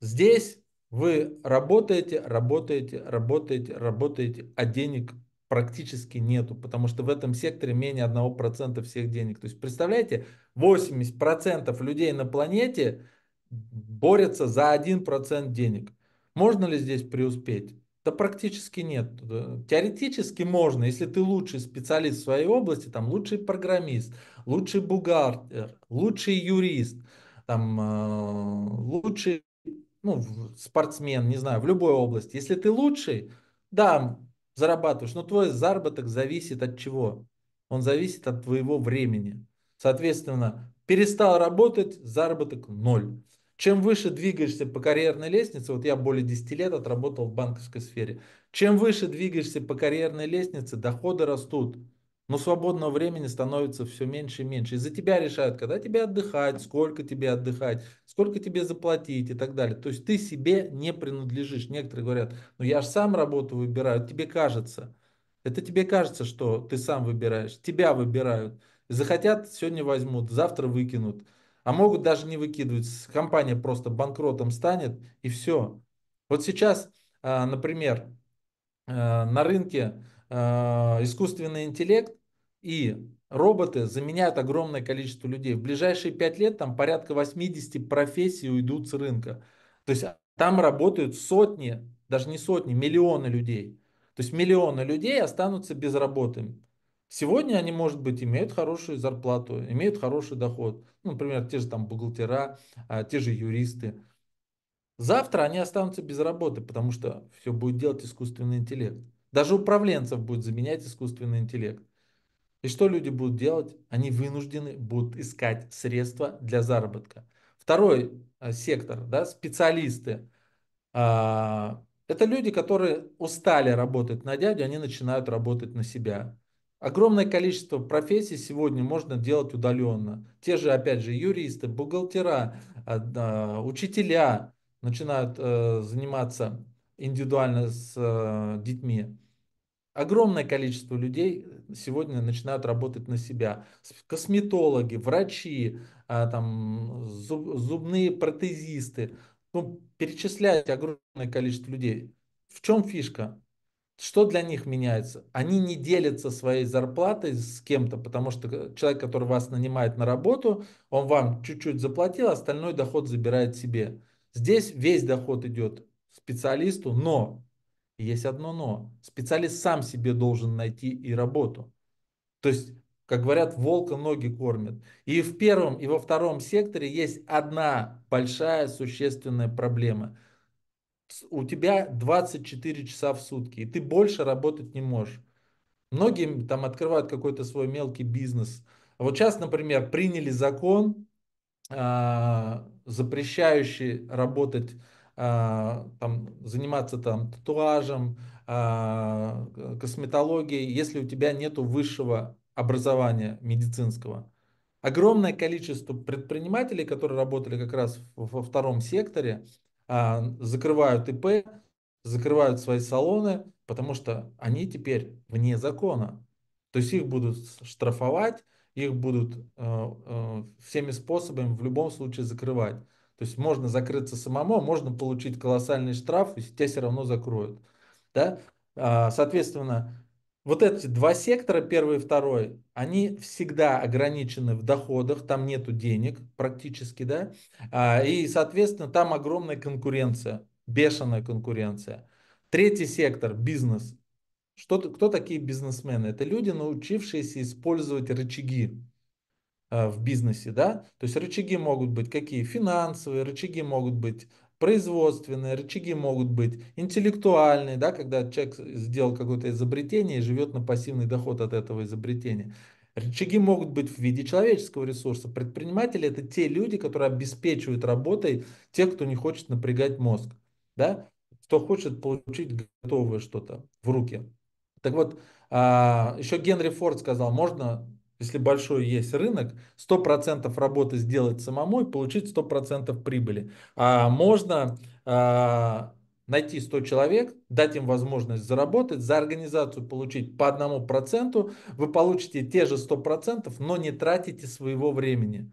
Здесь вы работаете, работаете, работаете, работаете, а денег практически нету, потому что в этом секторе менее 1% всех денег. То есть представляете, 80% людей на планете борются за 1% денег. Можно ли здесь преуспеть? Да практически нет. Теоретически можно, если ты лучший специалист в своей области, там лучший программист, лучший бухгалтер, лучший юрист, там э, лучший ну, спортсмен, не знаю, в любой области. Если ты лучший, да, зарабатываешь. Но твой заработок зависит от чего? Он зависит от твоего времени. Соответственно, перестал работать, заработок ноль. Чем выше двигаешься по карьерной лестнице, вот я более 10 лет отработал в банковской сфере, чем выше двигаешься по карьерной лестнице, доходы растут. Но свободного времени становится все меньше и меньше. И за тебя решают, когда тебе отдыхать, сколько тебе отдыхать, сколько тебе заплатить и так далее. То есть ты себе не принадлежишь. Некоторые говорят, ну я же сам работу выбираю, тебе кажется. Это тебе кажется, что ты сам выбираешь, тебя выбирают. Захотят, сегодня возьмут, завтра выкинут. А могут даже не выкидывать. Компания просто банкротом станет и все. Вот сейчас, а, например, а, на рынке а, искусственный интеллект и роботы заменяют огромное количество людей. В ближайшие 5 лет там порядка 80 профессий уйдут с рынка. То есть там работают сотни, даже не сотни, миллионы людей. То есть миллионы людей останутся без работы. Сегодня они, может быть, имеют хорошую зарплату, имеют хороший доход. Ну, например, те же там бухгалтера, а, те же юристы. Завтра они останутся без работы, потому что все будет делать искусственный интеллект. Даже управленцев будет заменять искусственный интеллект. И что люди будут делать? Они вынуждены будут искать средства для заработка. Второй э, сектор, да, специалисты. А, это люди, которые устали работать на дядю, они начинают работать на себя. Огромное количество профессий сегодня можно делать удаленно. Те же, опять же, юристы, бухгалтера, а, учителя начинают э, заниматься индивидуально с э, детьми. Огромное количество людей э, сегодня начинают работать на себя. Косметологи, врачи, а, там, зуб, зубные протезисты. Ну, перечисляете огромное количество людей. В чем фишка? Что для них меняется? Они не делятся своей зарплатой с кем-то, потому что э, человек, который вас нанимает на работу, он вам чуть-чуть заплатил, а остальной доход забирает себе. Здесь весь доход идет специалисту, но есть одно но. Специалист сам себе должен найти и работу. То есть, как говорят, волка ноги кормят. И в первом, и во втором секторе есть одна большая существенная проблема. У тебя 24 часа в сутки, и ты больше работать не можешь. Многие там открывают какой-то свой мелкий бизнес. А вот сейчас, например, приняли закон, а, запрещающий работать а, там, заниматься там, татуажем, а, косметологией, если у тебя нет высшего образования медицинского. Огромное количество предпринимателей, которые работали как раз во втором секторе, а, закрывают ИП, закрывают свои салоны, потому что они теперь вне закона. То есть их будут штрафовать, их будут э, э, всеми способами в любом случае закрывать. То есть можно закрыться самому, а можно получить колоссальный штраф, и тебя все равно закроют. Да? А, соответственно, вот эти два сектора, первый и второй, они всегда ограничены в доходах, там нету денег практически, да, а, и, соответственно, там огромная конкуренция, бешеная конкуренция. Третий сектор – бизнес. Что, кто такие бизнесмены? Это люди, научившиеся использовать рычаги. Э, в бизнесе, да, то есть рычаги могут быть какие? Финансовые, рычаги могут быть производственные, рычаги могут быть интеллектуальные, да, когда человек сделал какое-то изобретение и живет на пассивный доход от этого изобретения. Рычаги могут быть в виде человеческого ресурса. Предприниматели – это те люди, которые обеспечивают работой тех, кто не хочет напрягать мозг, да, кто хочет получить готовое что-то в руки. Так вот, а, еще Генри Форд сказал, можно если большой есть рынок, 100% работы сделать самому и получить 100% прибыли. А можно а, найти 100 человек, дать им возможность заработать, за организацию получить по одному проценту, вы получите те же 100%, но не тратите своего времени.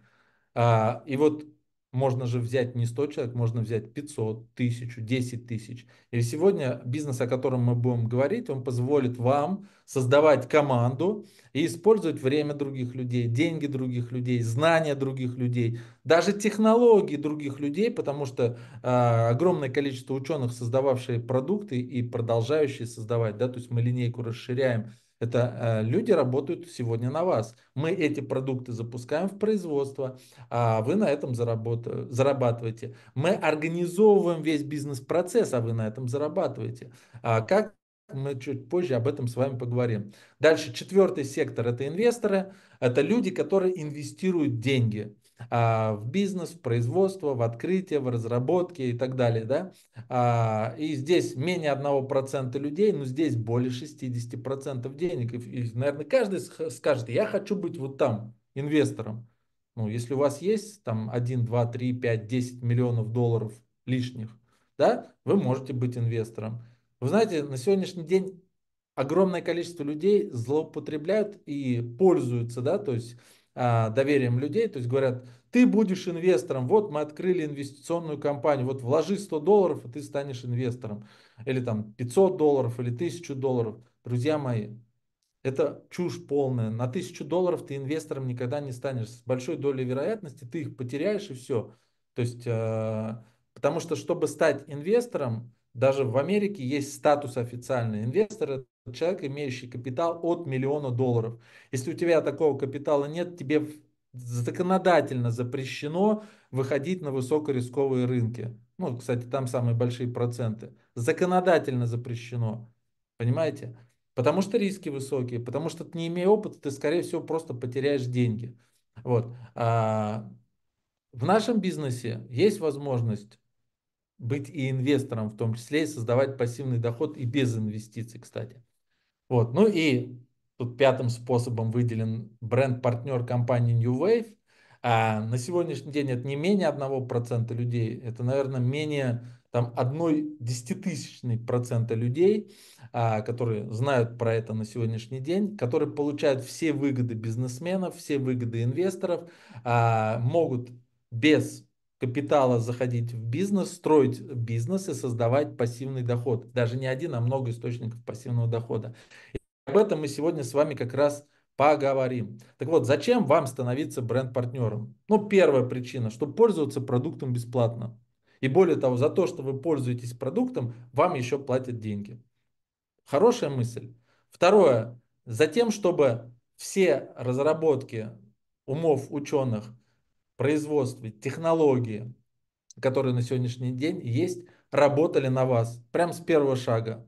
А, и вот можно же взять не 100 человек, можно взять 500, 1000, 10 тысяч. И сегодня бизнес, о котором мы будем говорить, он позволит вам создавать команду и использовать время других людей, деньги других людей, знания других людей, даже технологии других людей, потому что э, огромное количество ученых, создававшие продукты и продолжающие создавать, да, то есть мы линейку расширяем, это э, люди работают сегодня на вас. Мы эти продукты запускаем в производство, а вы на этом зарабатываете. Мы организовываем весь бизнес-процесс, а вы на этом зарабатываете. А как мы чуть позже об этом с вами поговорим. Дальше четвертый сектор – это инвесторы. Это люди, которые инвестируют деньги. А, в бизнес, в производство, в открытие, в разработке и так далее. Да? А, и здесь менее 1% людей, но здесь более 60% денег. И, наверное, каждый скажет, я хочу быть вот там инвестором. Ну, если у вас есть там 1, 2, 3, 5, 10 миллионов долларов лишних, да, вы можете быть инвестором. Вы знаете, на сегодняшний день огромное количество людей злоупотребляют и пользуются, да, то есть а, доверием людей, то есть говорят, ты будешь инвестором, вот мы открыли инвестиционную компанию, вот вложи 100 долларов, и ты станешь инвестором, или там 500 долларов, или 1000 долларов. Друзья мои, это чушь полная. На 1000 долларов ты инвестором никогда не станешь. С большой долей вероятности ты их потеряешь и все. То есть, э, потому что, чтобы стать инвестором, даже в Америке есть статус официальный. Инвестор человек, имеющий капитал от миллиона долларов. Если у тебя такого капитала нет, тебе законодательно запрещено выходить на высокорисковые рынки. Ну, кстати, там самые большие проценты. Законодательно запрещено. Понимаете? Потому что риски высокие, потому что ты не имея опыта, ты, скорее всего, просто потеряешь деньги. Вот. А в нашем бизнесе есть возможность быть и инвестором в том числе, и создавать пассивный доход и без инвестиций, кстати. Вот. Ну и тут пятым способом выделен бренд-партнер компании New Wave. А на сегодняшний день это не менее 1% людей, это, наверное, менее там одной десятитысячной процента людей, а, которые знают про это на сегодняшний день, которые получают все выгоды бизнесменов, все выгоды инвесторов, а, могут без капитала заходить в бизнес, строить бизнес и создавать пассивный доход. Даже не один, а много источников пассивного дохода. И об этом мы сегодня с вами как раз поговорим. Так вот, зачем вам становиться бренд-партнером? Ну, первая причина, чтобы пользоваться продуктом бесплатно. И более того, за то, что вы пользуетесь продуктом, вам еще платят деньги. Хорошая мысль. Второе, за тем, чтобы все разработки умов ученых – производстве, технологии, которые на сегодняшний день есть, работали на вас прям с первого шага.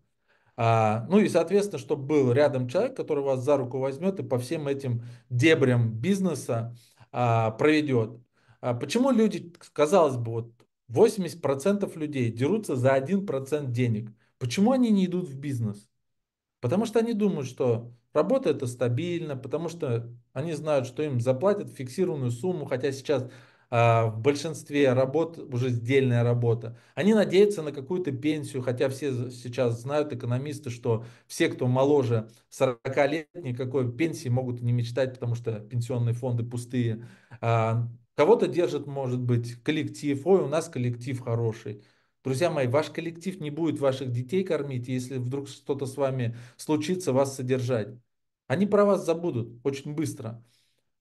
А, ну и, соответственно, чтобы был рядом человек, который вас за руку возьмет и по всем этим дебрям бизнеса а, проведет. А почему люди, казалось бы, вот 80% людей дерутся за 1% денег? Почему они не идут в бизнес? Потому что они думают, что Работа это стабильно, потому что они знают, что им заплатят фиксированную сумму, хотя сейчас а, в большинстве работ уже сдельная работа. Они надеются на какую-то пенсию, хотя все сейчас знают, экономисты, что все, кто моложе 40 лет, никакой пенсии могут не мечтать, потому что пенсионные фонды пустые. А, кого-то держит, может быть, коллектив. Ой, у нас коллектив хороший. Друзья мои, ваш коллектив не будет ваших детей кормить, если вдруг что-то с вами случится, вас содержать. Они про вас забудут очень быстро.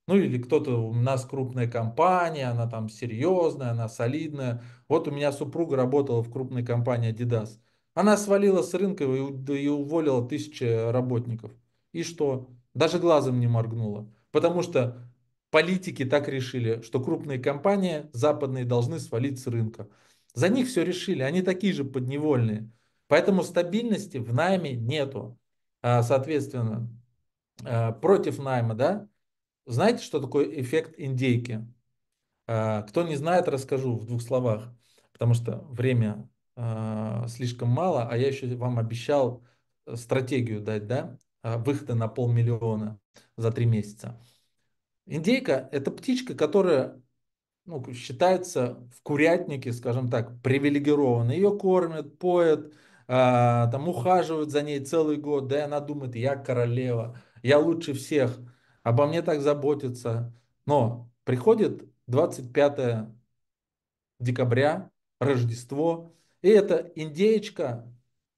Ну или кто-то, у нас крупная компания, она там серьезная, она солидная. Вот у меня супруга работала в крупной компании Adidas. Она свалила с рынка и уволила тысячи работников. И что? Даже глазом не моргнула. Потому что политики так решили, что крупные компании западные должны свалить с рынка. За них все решили, они такие же подневольные. Поэтому стабильности в найме нету. А, соответственно, а, против найма, да? Знаете, что такое эффект индейки? А, кто не знает, расскажу в двух словах, потому что время слишком мало, а я еще вам обещал стратегию дать, да, выхода на полмиллиона за три месяца. Индейка – это птичка, которая ну, считается в курятнике, скажем так, привилегированной. Ее кормят, поят, а, там ухаживают за ней целый год, да, и она думает, я королева, я лучше всех, обо мне так заботятся. Но приходит 25 декабря, Рождество, и эта индеечка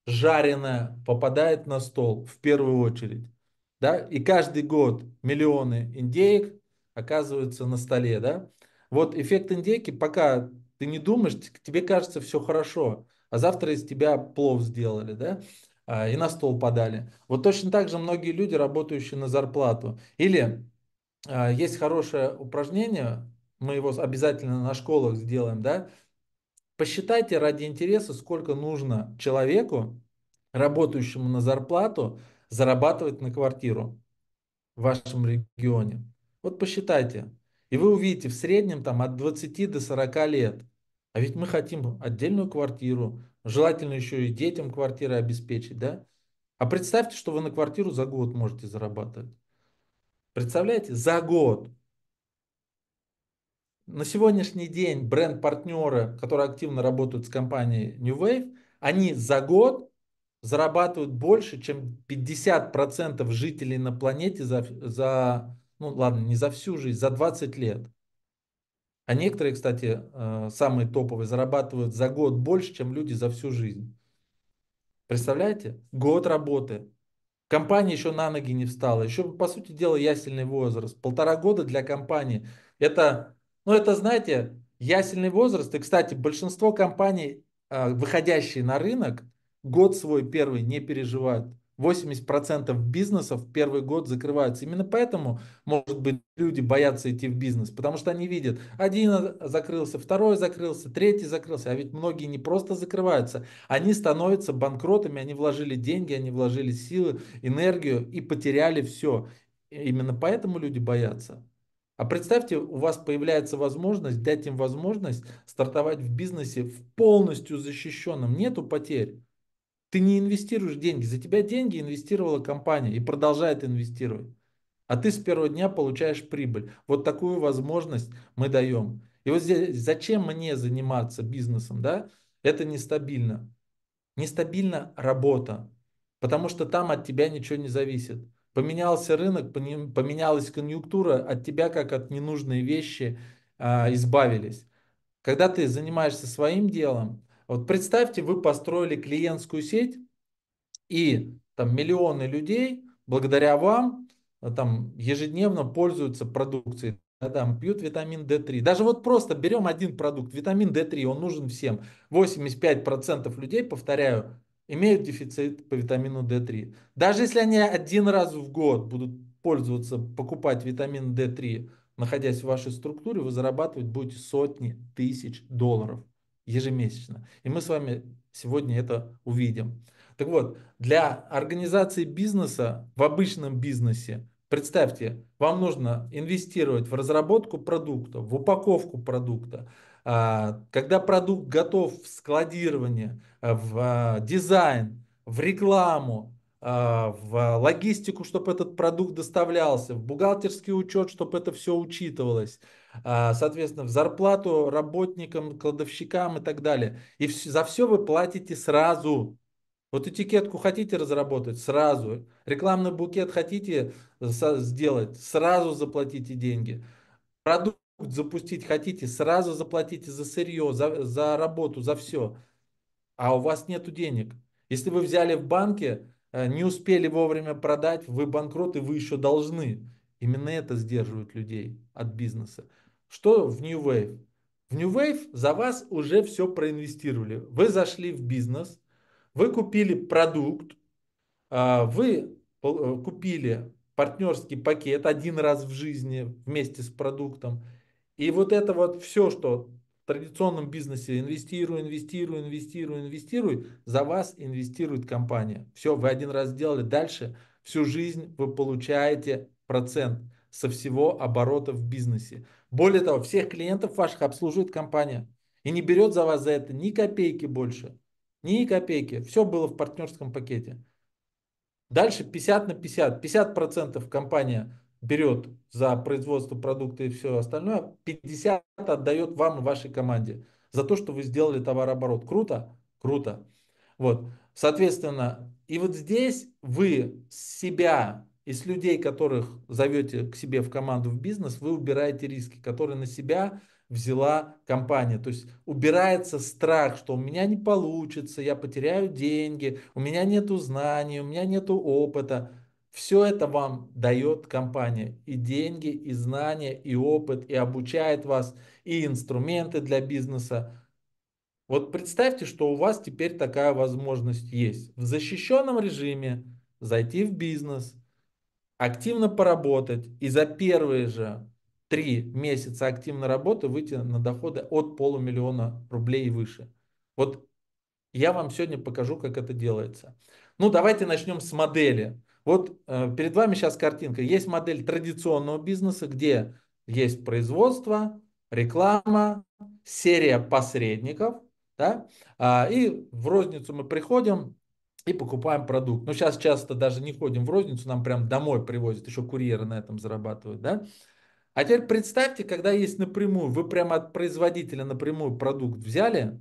жареная попадает на стол в первую очередь. Да? И каждый год миллионы индеек оказываются на столе. Да? Вот эффект индейки, пока ты не думаешь, тебе кажется все хорошо, а завтра из тебя плов сделали, да? А, и на стол подали. Вот точно так же многие люди, работающие на зарплату. Или а, есть хорошее упражнение, мы его обязательно на школах сделаем, да? Посчитайте ради интереса, сколько нужно человеку, работающему на зарплату, зарабатывать на квартиру в вашем регионе. Вот посчитайте, и вы увидите в среднем там от 20 до 40 лет. А ведь мы хотим отдельную квартиру, желательно еще и детям квартиры обеспечить, да? А представьте, что вы на квартиру за год можете зарабатывать. Представляете? За год. На сегодняшний день бренд-партнеры, которые активно работают с компанией New Wave, они за год зарабатывают больше, чем 50% жителей на планете за, за ну ладно, не за всю жизнь, за 20 лет. А некоторые, кстати, э, самые топовые, зарабатывают за год больше, чем люди за всю жизнь. Представляете? Год работы. Компания еще на ноги не встала. Еще, по сути дела, ясельный возраст. Полтора года для компании. Это, ну это, знаете, ясельный возраст. И, кстати, большинство компаний, э, выходящие на рынок, год свой первый не переживают. 80% бизнесов в первый год закрываются. Именно поэтому, может быть, люди боятся идти в бизнес, потому что они видят, один закрылся, второй закрылся, третий закрылся, а ведь многие не просто закрываются, они становятся банкротами, они вложили деньги, они вложили силы, энергию и потеряли все. Именно поэтому люди боятся. А представьте, у вас появляется возможность, дать им возможность стартовать в бизнесе в полностью защищенном, нету потерь. Ты не инвестируешь деньги. За тебя деньги инвестировала компания и продолжает инвестировать. А ты с первого дня получаешь прибыль. Вот такую возможность мы даем. И вот здесь зачем мне заниматься бизнесом, да? Это нестабильно. Нестабильна работа, потому что там от тебя ничего не зависит. Поменялся рынок, поменялась конъюнктура, от тебя как от ненужной вещи а, избавились. Когда ты занимаешься своим делом, вот представьте, вы построили клиентскую сеть, и там миллионы людей благодаря вам э, там ежедневно пользуются продукцией, там, пьют витамин D3. Даже вот просто берем один продукт, витамин D3, он нужен всем. 85% людей, повторяю, имеют дефицит по витамину D3. Даже если они один раз в год будут пользоваться, покупать витамин D3, находясь в вашей структуре, вы зарабатывать будете сотни тысяч долларов ежемесячно. И мы с вами сегодня это увидим. Так вот, для организации бизнеса в обычном бизнесе, представьте, вам нужно инвестировать в разработку продукта, в упаковку продукта, а, когда продукт готов в складирование, а, в а, дизайн, в рекламу, в логистику, чтобы этот продукт доставлялся, в бухгалтерский учет, чтобы это все учитывалось, а, соответственно, в зарплату работникам, кладовщикам и так далее. И за все вы платите сразу. Вот этикетку хотите разработать сразу, рекламный букет хотите сделать, сразу заплатите деньги. Продукт запустить хотите, сразу заплатите за сырье, за, за работу, за все. А у вас нет денег. Если вы взяли в банке, э, не успели вовремя продать, вы банкрот и вы еще должны. Именно это сдерживает людей от бизнеса. Что в New Wave? В New Wave за вас уже все проинвестировали. Вы зашли в бизнес, вы купили продукт, а, вы э, купили партнерский пакет один раз в жизни вместе с продуктом. И вот это вот все, что в традиционном бизнесе инвестирую, инвестирую, инвестирую, инвестирую, за вас инвестирует компания. Все, вы один раз сделали, дальше всю жизнь вы получаете процент со всего оборота в бизнесе. Более того, всех клиентов ваших обслуживает компания. И не берет за вас за это ни копейки больше. Ни копейки. Все было в партнерском пакете. Дальше 50 на 50. 50% компания берет за производство продукта и все остальное. 50 отдает вам и вашей команде за то, что вы сделали товарооборот. Круто? Круто. Вот. Соответственно, и вот здесь вы себя из людей, которых зовете к себе в команду в бизнес, вы убираете риски, которые на себя взяла компания. То есть убирается страх, что у меня не получится, я потеряю деньги, у меня нет знаний, у меня нет опыта. Все это вам дает компания. И деньги, и знания, и опыт, и обучает вас, и инструменты для бизнеса. Вот представьте, что у вас теперь такая возможность есть. В защищенном режиме зайти в бизнес – активно поработать и за первые же три месяца активной работы выйти на доходы от полумиллиона рублей и выше. Вот я вам сегодня покажу, как это делается. Ну, давайте начнем с модели. Вот э, перед вами сейчас картинка. Есть модель традиционного бизнеса, где есть производство, реклама, серия посредников. Да? А, и в розницу мы приходим, и покупаем продукт. Но сейчас часто даже не ходим в розницу, нам прям домой привозят, еще курьеры на этом зарабатывают, да? А теперь представьте, когда есть напрямую, вы прямо от производителя напрямую продукт взяли,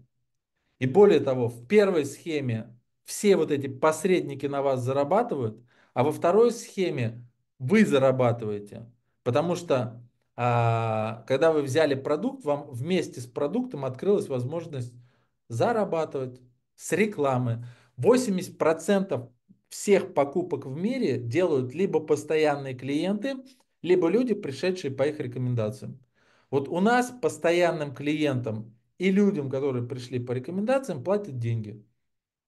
и более того, в первой схеме все вот эти посредники на вас зарабатывают, а во второй схеме вы зарабатываете, потому что а, когда вы взяли продукт, вам вместе с продуктом открылась возможность зарабатывать с рекламы. 80% всех покупок в мире делают либо постоянные клиенты, либо люди, пришедшие по их рекомендациям. Вот у нас постоянным клиентам и людям, которые пришли по рекомендациям, платят деньги.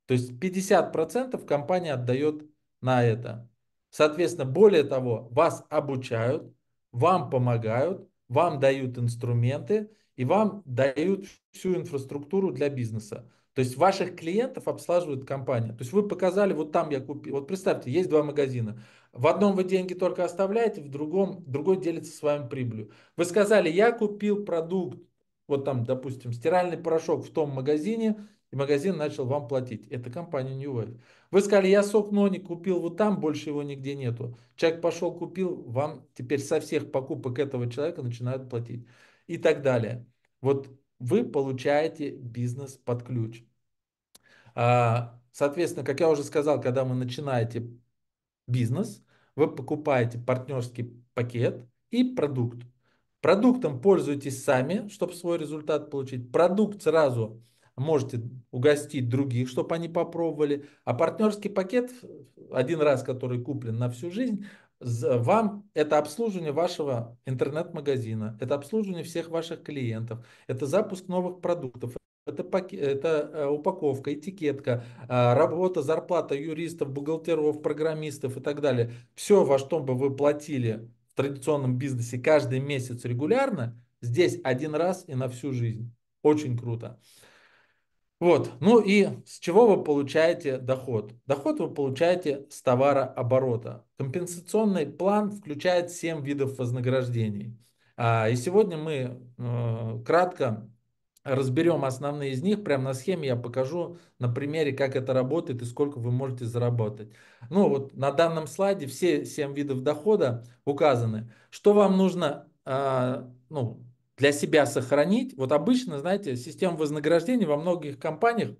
То есть 50% компания отдает на это. Соответственно, более того, вас обучают, вам помогают, вам дают инструменты и вам дают всю инфраструктуру для бизнеса. То есть ваших клиентов обслуживает компания. То есть вы показали, вот там я купил. Вот представьте, есть два магазина. В одном вы деньги только оставляете, в другом, другой делится с вами прибылью. Вы сказали, я купил продукт, вот там, допустим, стиральный порошок в том магазине, и магазин начал вам платить. Это компания New Wave. Вы сказали, я сок Нони купил вот там, больше его нигде нету. Человек пошел, купил, вам теперь со всех покупок этого человека начинают платить. И так далее. Вот вы получаете бизнес под ключ. А, соответственно, как я уже сказал, когда вы начинаете бизнес, вы покупаете партнерский пакет и продукт. Продуктом пользуйтесь сами, чтобы свой результат получить. Продукт сразу можете угостить других, чтобы они попробовали. А партнерский пакет, один раз который куплен на всю жизнь, вам это обслуживание вашего интернет-магазина, это обслуживание всех ваших клиентов, это запуск новых продуктов, это, пакет, это э, упаковка, этикетка, э, работа, зарплата юристов, бухгалтеров, программистов и так далее. Все, во что бы вы платили в традиционном бизнесе каждый месяц регулярно, здесь один раз и на всю жизнь. Очень круто. Вот. Ну и с чего вы получаете доход? Доход вы получаете с товарооборота. Компенсационный план включает 7 видов вознаграждений. А, и сегодня мы э, кратко разберем основные из них. Прямо на схеме я покажу на примере, как это работает и сколько вы можете заработать. Ну вот на данном слайде все 7 видов дохода указаны. Что вам нужно а, ну, для себя сохранить. Вот обычно, знаете, система вознаграждений во многих компаниях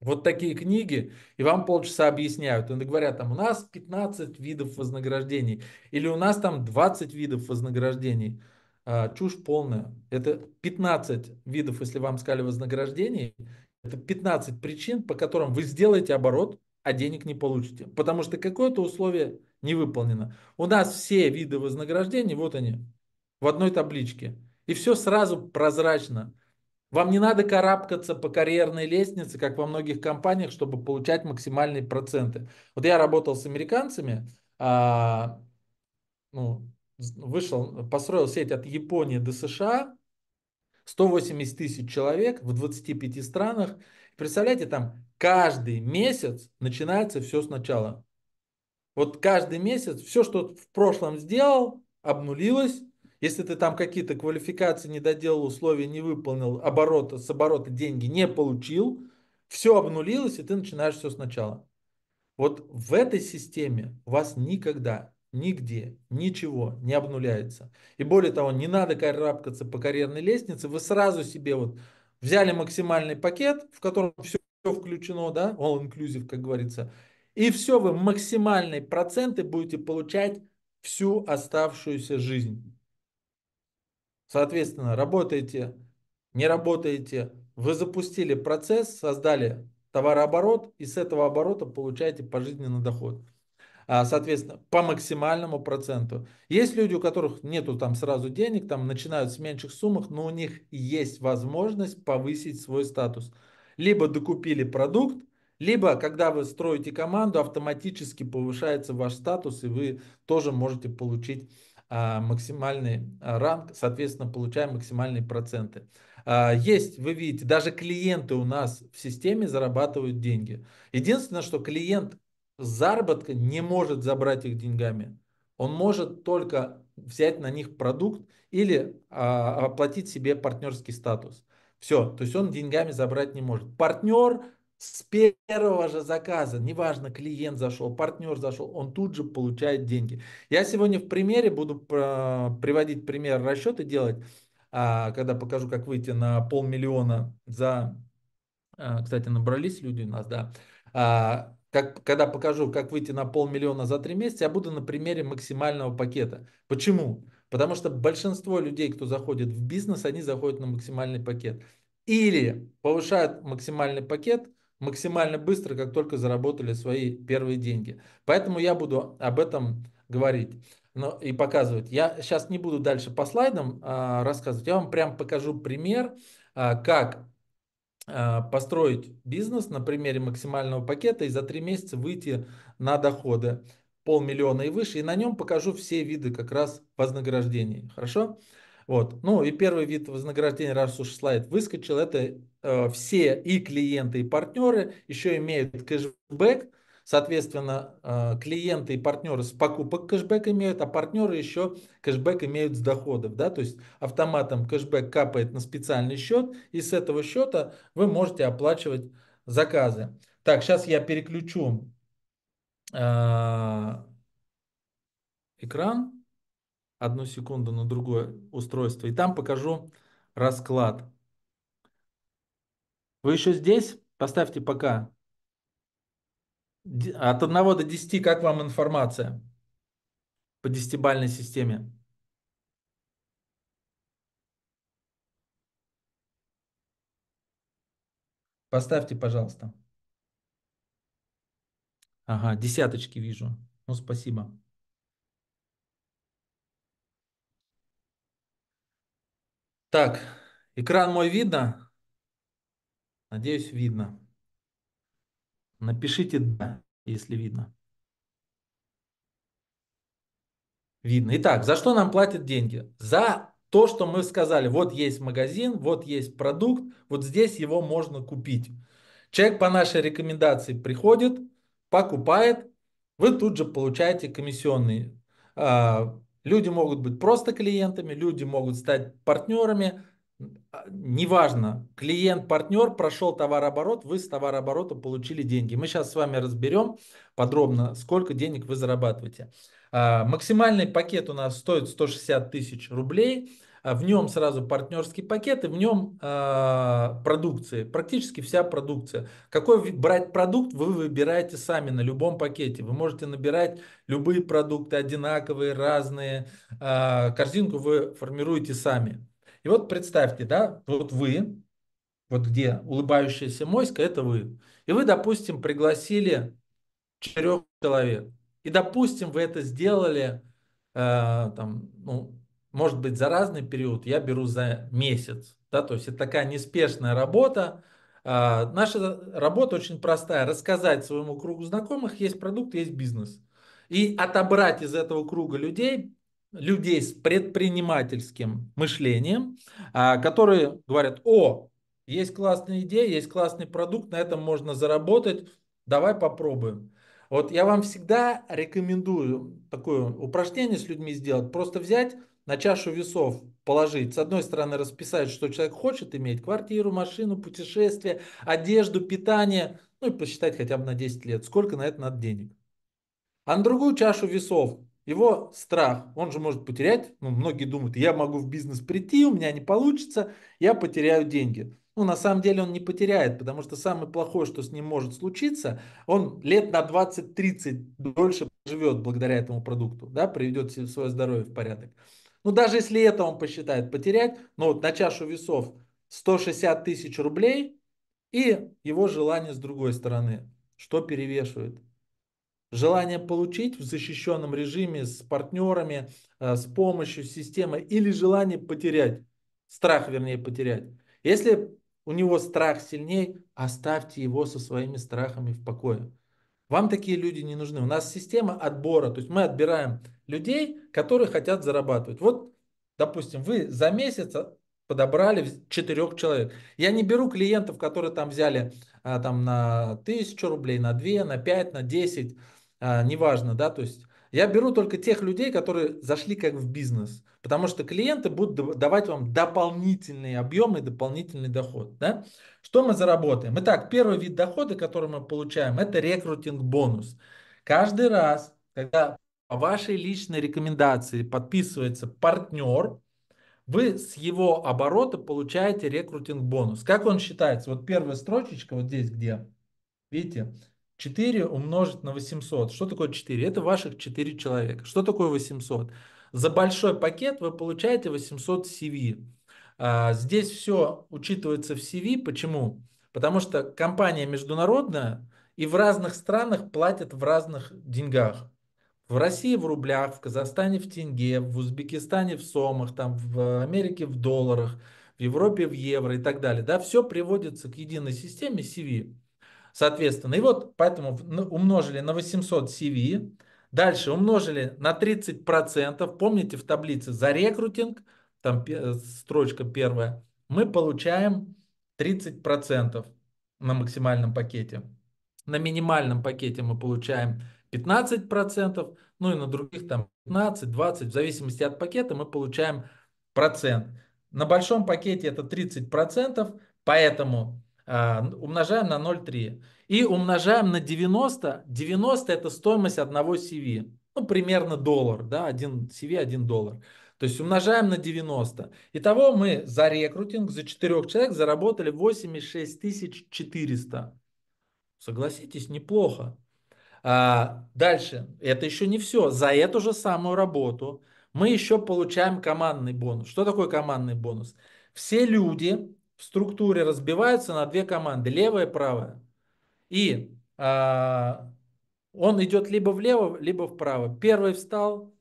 вот такие книги, и вам полчаса объясняют. И говорят, там у нас 15 видов вознаграждений, или у нас там 20 видов вознаграждений. А, чушь полная. Это 15 видов, если вам сказали вознаграждений, это 15 причин, по которым вы сделаете оборот, а денег не получите. Потому что какое-то условие не выполнено. У нас все виды вознаграждений, вот они, в одной табличке. И все сразу прозрачно. Вам не надо карабкаться по карьерной лестнице, как во многих компаниях, чтобы получать максимальные проценты. Вот я работал с американцами, а, ну, вышел, построил сеть от Японии до США, 180 тысяч человек в 25 странах. Представляете, там каждый месяц начинается все сначала. Вот каждый месяц все, что в прошлом сделал, обнулилось, если ты там какие-то квалификации не доделал, условия не выполнил, оборота, с оборота деньги не получил, все обнулилось, и ты начинаешь все сначала. Вот в этой системе у вас никогда, нигде, ничего не обнуляется. И более того, не надо карабкаться по карьерной лестнице, вы сразу себе вот взяли максимальный пакет, в котором все включено, да, all inclusive, как говорится, и все, вы максимальные проценты будете получать всю оставшуюся жизнь. Соответственно, работаете, не работаете, вы запустили процесс, создали товарооборот, и с этого оборота получаете пожизненный доход. А, соответственно, по максимальному проценту. Есть люди, у которых нету там сразу денег, там начинают с меньших суммах, но у них есть возможность повысить свой статус. Либо докупили продукт, либо, когда вы строите команду, автоматически повышается ваш статус, и вы тоже можете получить а, максимальный а, ранг, соответственно, получаем максимальные проценты. А, есть, вы видите, даже клиенты у нас в системе зарабатывают деньги. Единственное, что клиент заработка не может забрать их деньгами. Он может только взять на них продукт или оплатить себе партнерский статус. Все, то есть он деньгами забрать не может. Партнер с первого же заказа, неважно, клиент зашел, партнер зашел, он тут же получает деньги. Я сегодня в примере буду а, приводить пример расчеты делать, а, когда покажу, как выйти на полмиллиона за... А, кстати, набрались люди у нас, да как, когда покажу, как выйти на полмиллиона за три месяца, я буду на примере максимального пакета. Почему? Потому что большинство людей, кто заходит в бизнес, они заходят на максимальный пакет. Или повышают максимальный пакет, максимально быстро, как только заработали свои первые деньги. Поэтому я буду об этом говорить но, и показывать. Я сейчас не буду дальше по слайдам а, рассказывать. Я вам прям покажу пример, а, как а, построить бизнес на примере максимального пакета и за три месяца выйти на доходы полмиллиона и выше. И на нем покажу все виды как раз вознаграждений. Хорошо? Вот. Ну и первый вид вознаграждения, раз уж слайд выскочил, это э, все и клиенты, и партнеры еще имеют кэшбэк. Соответственно, э, клиенты и партнеры с покупок кэшбэк имеют, а партнеры еще кэшбэк имеют с доходов. Да? То есть автоматом кэшбэк капает на специальный счет, и с этого счета вы можете оплачивать заказы. Так, сейчас я переключу э, экран одну секунду на другое устройство. И там покажу расклад. Вы еще здесь? Поставьте пока. От 1 до 10, как вам информация по десятибальной системе? Поставьте, пожалуйста. Ага, десяточки вижу. Ну, спасибо. Так, экран мой видно? Надеюсь, видно. Напишите «да», если видно. Видно. Итак, за что нам платят деньги? За то, что мы сказали, вот есть магазин, вот есть продукт, вот здесь его можно купить. Человек по нашей рекомендации приходит, покупает, вы тут же получаете комиссионный, а, Люди могут быть просто клиентами, люди могут стать партнерами. А, неважно, клиент, партнер, прошел товарооборот, вы с товарооборота получили деньги. Мы сейчас с вами разберем подробно, сколько денег вы зарабатываете. А, максимальный пакет у нас стоит 160 тысяч рублей. А в нем сразу партнерский пакет, и в нем э, а, продукции, практически вся продукция. Какой брать продукт, вы выбираете сами на любом пакете. Вы можете набирать любые продукты, одинаковые, разные. Э, корзинку вы формируете сами. И вот представьте, да, вот вы, вот где улыбающаяся моська, это вы. И вы, допустим, пригласили четырех человек. И, допустим, вы это сделали э, там, ну, может быть, за разный период я беру за месяц. Да, то есть это такая неспешная работа. А, наша работа очень простая. Рассказать своему кругу знакомых, есть продукт, есть бизнес. И отобрать из этого круга людей, людей с предпринимательским мышлением, а, которые говорят, о, есть классная идея, есть классный продукт, на этом можно заработать, давай попробуем. Вот я вам всегда рекомендую такое упражнение с людьми сделать, просто взять на чашу весов положить, с одной стороны расписать, что человек хочет иметь квартиру, машину, путешествие, одежду, питание, ну и посчитать хотя бы на 10 лет, сколько на это надо денег. А на другую чашу весов его страх, он же может потерять, ну, многие думают, я могу в бизнес прийти, у меня не получится, я потеряю деньги. Ну, на самом деле он не потеряет, потому что самое плохое, что с ним может случиться, он лет на 20-30 дольше живет благодаря этому продукту, да, приведет свое здоровье в порядок. Ну, даже если это он посчитает потерять, ну, вот на чашу весов 160 тысяч рублей и его желание с другой стороны. Что перевешивает? Желание получить в защищенном режиме с партнерами, э, с помощью системы или желание потерять? Страх, вернее, потерять. Если у него страх сильней, оставьте его со своими страхами в покое. Вам такие люди не нужны. У нас система отбора, то есть мы отбираем людей, которые хотят зарабатывать. Вот, допустим, вы за месяц а, подобрали четырех человек. Я не беру клиентов, которые там взяли а, там на тысячу рублей, на две, на пять, на десять, а, неважно, да, то есть я беру только тех людей, которые зашли как в бизнес, потому что клиенты будут давать вам дополнительные объемы, дополнительный доход, да. Что мы заработаем? Итак, первый вид дохода, который мы получаем, это рекрутинг-бонус. Каждый раз, когда по вашей личной рекомендации подписывается партнер, вы с его оборота получаете рекрутинг-бонус. Как он считается? Вот первая строчечка вот здесь где? Видите? 4 умножить на 800. Что такое 4? Это ваших 4 человека. Что такое 800? За большой пакет вы получаете 800 CV. А, здесь все учитывается в CV. Почему? Потому что компания международная и в разных странах платят в разных деньгах. В России в рублях, в Казахстане в тенге, в Узбекистане в сомах, там в Америке в долларах, в Европе в евро и так далее. Да, все приводится к единой системе CV. Соответственно, и вот поэтому ну, умножили на 800 CV, дальше умножили на 30%, помните в таблице за рекрутинг – там э, строчка первая, мы получаем 30% на максимальном пакете. На минимальном пакете мы получаем 15%, ну и на других там 15-20, в зависимости от пакета мы получаем процент. На большом пакете это 30%, поэтому э, умножаем на 0,3. И умножаем на 90. 90 это стоимость одного CV. Ну, примерно доллар, да, один CV, один доллар. То есть умножаем на 90. Итого мы за рекрутинг, за 4 человек заработали 86 400. Согласитесь, неплохо. А, дальше, это еще не все. За эту же самую работу мы еще получаем командный бонус. Что такое командный бонус? Все люди в структуре разбиваются на две команды, левая и правая. И а, он идет либо влево, либо вправо. Первый встал,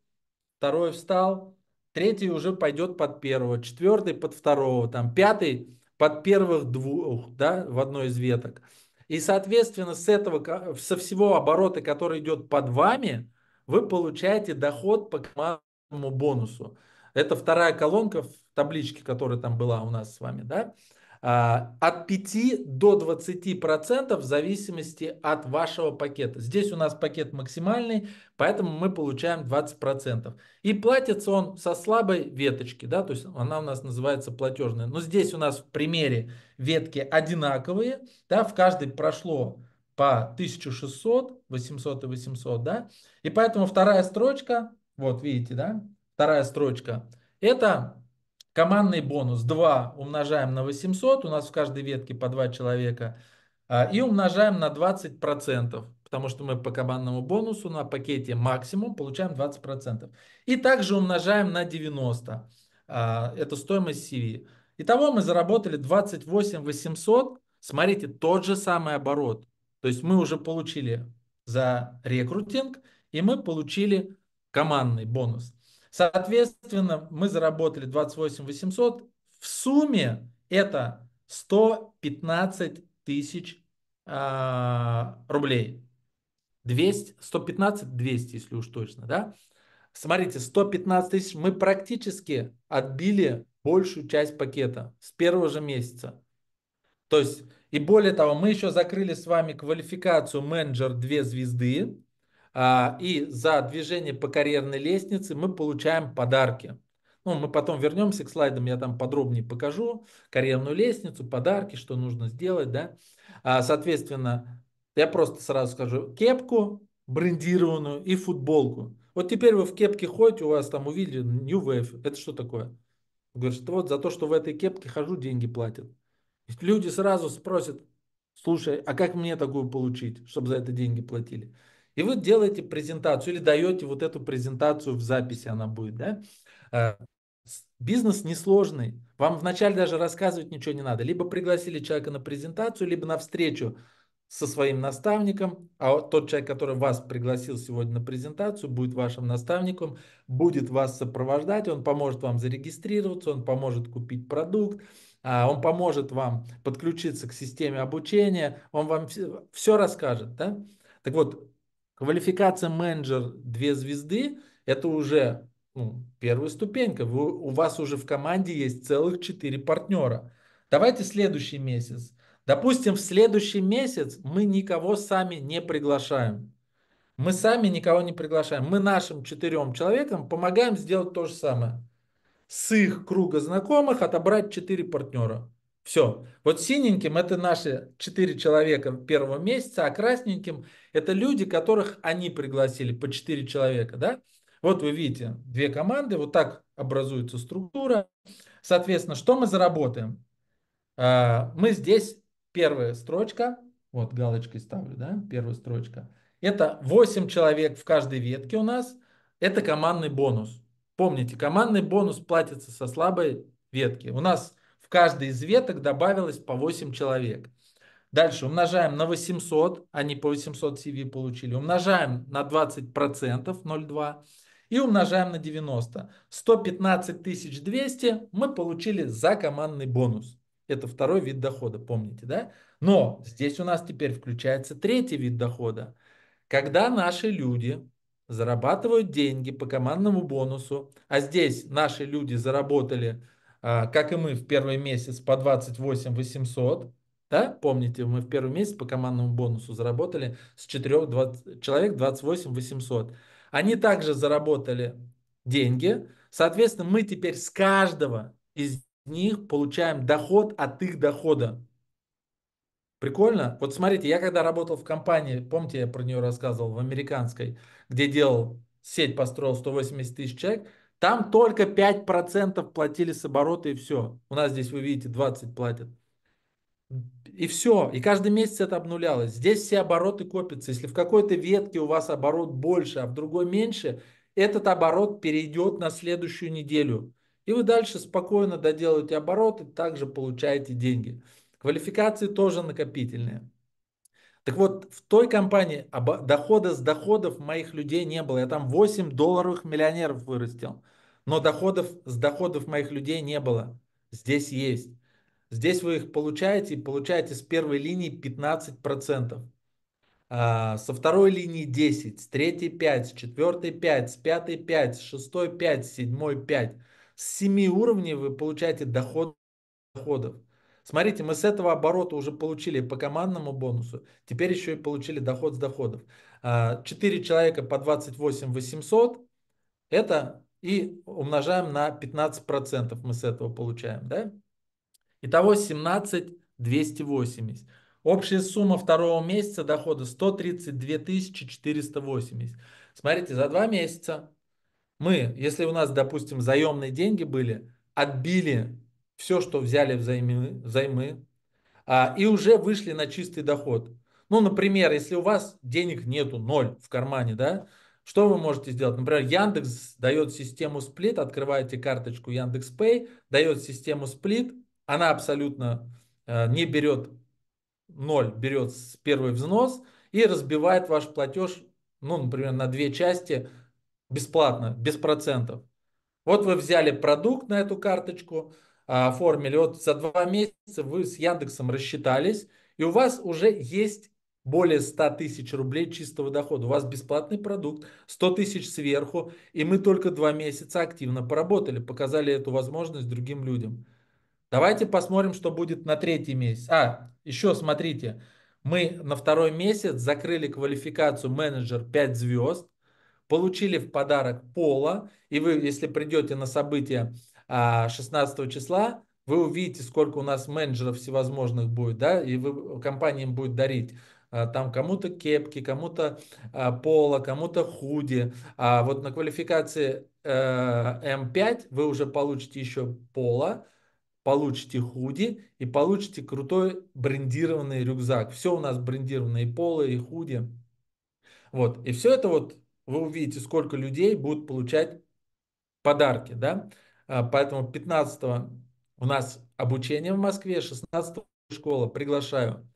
второй встал, третий уже пойдет под первого, четвертый под второго, там, пятый под первых двух, да, в одной из веток. И, соответственно, с этого, со всего оборота, который идет под вами, вы получаете доход по командному бонусу. Это вторая колонка в табличке, которая там была у нас с вами, да. А, от 5 до 20 процентов в зависимости от вашего пакета. Здесь у нас пакет максимальный, поэтому мы получаем 20 процентов. И платится он со слабой веточки, да, то есть она у нас называется платежная. Но здесь у нас в примере ветки одинаковые, да, в каждой прошло по 1600, 800 и 800, да, и поэтому вторая строчка, вот видите, да, вторая строчка, это Командный бонус 2 умножаем на 800, у нас в каждой ветке по 2 человека, а, и умножаем на 20%, потому что мы по командному бонусу на пакете максимум получаем 20%. И также умножаем на 90, а, это стоимость CV. Итого мы заработали 28 800, смотрите, тот же самый оборот. То есть мы уже получили за рекрутинг, и мы получили командный бонус. Соответственно, мы заработали 28 800. В сумме это 115 тысяч а, рублей. 200, 115 200, если уж точно, да? Смотрите, 115 тысяч мы практически отбили большую часть пакета с первого же месяца. То есть, и более того, мы еще закрыли с вами квалификацию менеджер 2 звезды. А, и за движение по карьерной лестнице мы получаем подарки. Ну, мы потом вернемся к слайдам, я там подробнее покажу карьерную лестницу, подарки, что нужно сделать, да. А, соответственно, я просто сразу скажу кепку брендированную и футболку. Вот теперь вы в кепке ходите, у вас там увидели New Wave, это что такое? Говорит, вот за то, что в этой кепке хожу, деньги платят. Люди сразу спросят, слушай, а как мне такую получить, чтобы за это деньги платили? И вы делаете презентацию или даете вот эту презентацию в записи, она будет, да? Э, бизнес несложный. Вам вначале даже рассказывать ничего не надо. Либо пригласили человека на презентацию, либо на встречу со своим наставником, а тот человек, который вас пригласил сегодня на презентацию, будет вашим наставником, будет вас сопровождать, он поможет вам зарегистрироваться, он поможет купить продукт, а, он поможет вам подключиться к системе обучения, он вам все расскажет. Да? Так вот, Квалификация менеджер две звезды – это уже ну, первая ступенька. Вы, у вас уже в команде есть целых четыре партнера. Давайте следующий месяц. Допустим, в следующий месяц мы никого сами не приглашаем. Мы сами никого не приглашаем. Мы нашим четырем человекам помогаем сделать то же самое. С их круга знакомых отобрать четыре партнера. Все. Вот синеньким это наши четыре человека первого месяца, а красненьким это люди, которых они пригласили по четыре человека, да? Вот вы видите, две команды, вот так образуется структура. Соответственно, что мы заработаем? А, мы здесь первая строчка, вот галочкой ставлю, да, первая строчка. Это 8 человек в каждой ветке у нас. Это командный бонус. Помните, командный бонус платится со слабой ветки. У нас в каждой из веток добавилось по 8 человек. Дальше умножаем на 800, они по 800 CV получили, умножаем на 20%, 0,2, и умножаем на 90. 115 200 мы получили за командный бонус. Это второй вид дохода, помните, да? Но здесь у нас теперь включается третий вид дохода. Когда наши люди зарабатывают деньги по командному бонусу, а здесь наши люди заработали а, как и мы в первый месяц по 28 800, да, помните, мы в первый месяц по командному бонусу заработали с 4 20, человек 28 800. Они также заработали деньги, соответственно, мы теперь с каждого из них получаем доход от их дохода. Прикольно? Вот смотрите, я когда работал в компании, помните, я про нее рассказывал, в американской, где делал сеть, построил 180 тысяч человек, там только 5% платили с оборота и все. У нас здесь, вы видите, 20 платят. И все. И каждый месяц это обнулялось. Здесь все обороты копятся. Если в какой-то ветке у вас оборот больше, а в другой меньше, этот оборот перейдет на следующую неделю. И вы дальше спокойно доделаете обороты, также получаете деньги. Квалификации тоже накопительные. Так вот, в той компании дохода с доходов моих людей не было. Я там 8 долларовых миллионеров вырастил. Но доходов с доходов моих людей не было. Здесь есть. Здесь вы их получаете, получаете с первой линии 15%. А, со второй линии 10, с третьей 5, с четвертой 5, с пятой 5, с шестой 5, с седьмой 5. С 7 уровней вы получаете доход доходов. Смотрите, мы с этого оборота уже получили по командному бонусу, теперь еще и получили доход с доходов. 4 а, человека по 28 800, это и умножаем на 15% мы с этого получаем, да? Итого 17 280. Общая сумма второго месяца дохода 132 480. Смотрите, за два месяца мы, если у нас, допустим, заемные деньги были, отбили все, что взяли взаймы, взаймы а, и уже вышли на чистый доход. Ну, например, если у вас денег нету, ноль в кармане, да, что вы можете сделать? Например, Яндекс дает систему сплит, открываете карточку Яндекс Пэй, дает систему сплит, она абсолютно э, не берет ноль, берет первый взнос и разбивает ваш платеж, ну, например, на две части бесплатно, без процентов. Вот вы взяли продукт на эту карточку, а, оформили, вот за два месяца вы с Яндексом рассчитались, и у вас уже есть более 100 тысяч рублей чистого дохода. У вас бесплатный продукт, 100 тысяч сверху, и мы только два месяца активно поработали, показали эту возможность другим людям. Давайте посмотрим, что будет на третий месяц. А, еще смотрите, мы на второй месяц закрыли квалификацию менеджер 5 звезд, получили в подарок пола, и вы, если придете на событие а, 16 числа, вы увидите, сколько у нас менеджеров всевозможных будет, да, и вы компаниям будет дарить а, там кому-то кепки, кому-то а, поло, кому-то худи. А вот на квалификации а, М5 вы уже получите еще поло, получите худи и получите крутой брендированный рюкзак. Все у нас брендированные поло и худи. Вот. И все это вот вы увидите, сколько людей будут получать подарки, да. Поэтому 15 у нас обучение в Москве, 16 школа, приглашаю.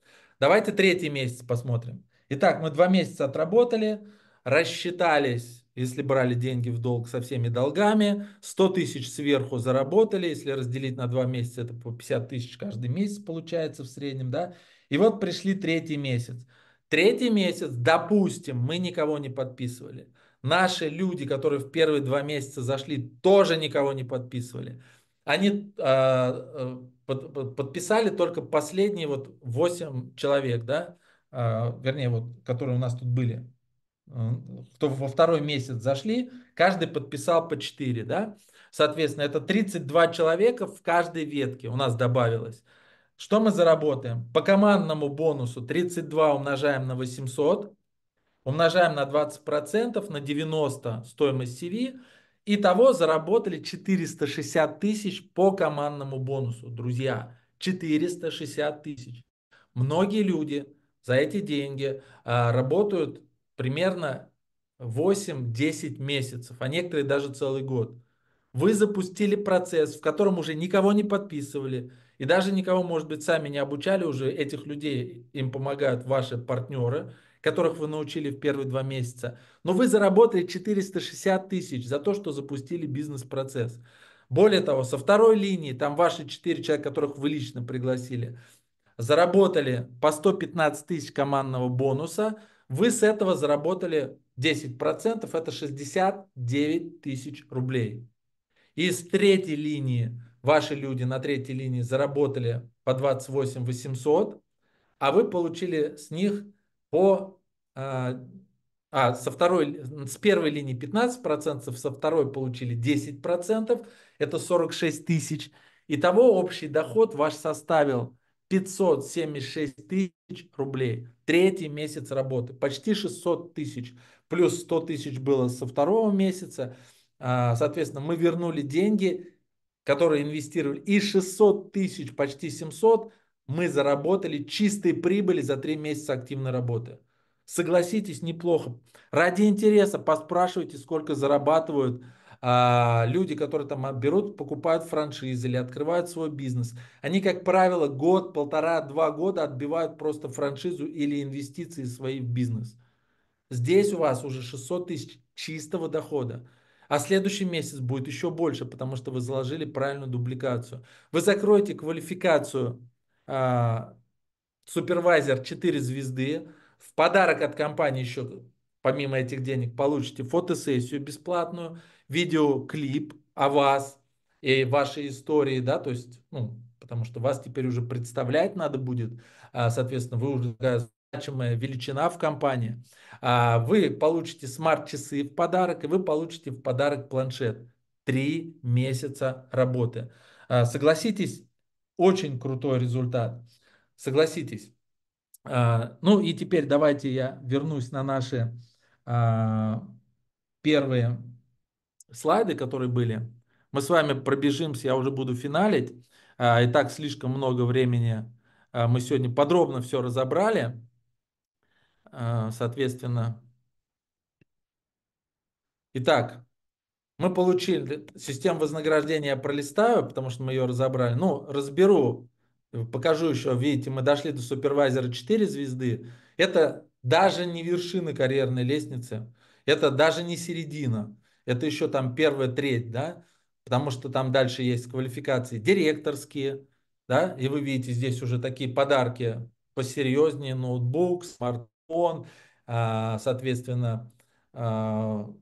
Давайте третий месяц посмотрим. Итак, мы два месяца отработали, рассчитались, если брали деньги в долг со всеми долгами, 100 тысяч сверху заработали, если разделить на два месяца, это по 50 тысяч каждый месяц получается в среднем, да. И вот пришли третий месяц. Третий месяц, допустим, мы никого не подписывали. Наши люди, которые в первые два месяца зашли, тоже никого не подписывали. Они э, под, под, подписали только последние вот 8 человек, да, э, вернее, вот, которые у нас тут были, э, кто во второй месяц зашли, каждый подписал по 4, да, соответственно, это 32 человека в каждой ветке у нас добавилось. Что мы заработаем? По командному бонусу 32 умножаем на 800, умножаем на 20%, на 90 стоимость CV – Итого заработали 460 тысяч по командному бонусу. Друзья, 460 тысяч. Многие люди за эти деньги а, работают примерно 8-10 месяцев, а некоторые даже целый год. Вы запустили процесс, в котором уже никого не подписывали, и даже никого, может быть, сами не обучали уже этих людей, им помогают ваши партнеры, которых вы научили в первые два месяца, но вы заработали 460 тысяч за то, что запустили бизнес-процесс. Более того, со второй линии, там ваши 4 человека, которых вы лично пригласили, заработали по 115 тысяч командного бонуса, вы с этого заработали 10%, это 69 тысяч рублей. Из третьей линии ваши люди на третьей линии заработали по 28 800, а вы получили с них по а, а со второй, с первой линии 15%, со второй получили 10%, это 46 тысяч. Итого общий доход ваш составил 576 тысяч рублей. Третий месяц работы, почти 600 тысяч, плюс 100 тысяч было со второго месяца. А, соответственно, мы вернули деньги, которые инвестировали, и 600 тысяч, почти 700 мы заработали чистые прибыли за 3 месяца активной работы. Согласитесь, неплохо. Ради интереса поспрашивайте, сколько зарабатывают а, люди, которые там берут, покупают франшизы или открывают свой бизнес. Они, как правило, год, полтора, два года отбивают просто франшизу или инвестиции свои в бизнес. Здесь у вас уже 600 тысяч чистого дохода. А следующий месяц будет еще больше, потому что вы заложили правильную дубликацию. Вы закроете квалификацию а, супервайзер 4 звезды. В подарок от компании еще, помимо этих денег, получите фотосессию бесплатную, видеоклип о вас и вашей истории, да, то есть, ну, потому что вас теперь уже представлять надо будет, а, соответственно, вы уже такая значимая величина в компании. А, вы получите смарт-часы в подарок, и вы получите в подарок планшет. Три месяца работы. Согласитесь, очень крутой результат. Согласитесь. А, ну и теперь давайте я вернусь на наши а, первые слайды, которые были. Мы с вами пробежимся, я уже буду финалить. А, и так слишком много времени. Мы сегодня подробно все разобрали. Соответственно. Итак, мы получили систему вознаграждения, я пролистаю, потому что мы ее разобрали. Ну, разберу, покажу еще. Видите, мы дошли до супервайзера 4 звезды. Это даже не вершина карьерной лестницы. Это даже не середина. Это еще там первая треть, да? Потому что там дальше есть квалификации директорские, да? И вы видите, здесь уже такие подарки посерьезнее. Ноутбук, смартфон, а, соответственно, а,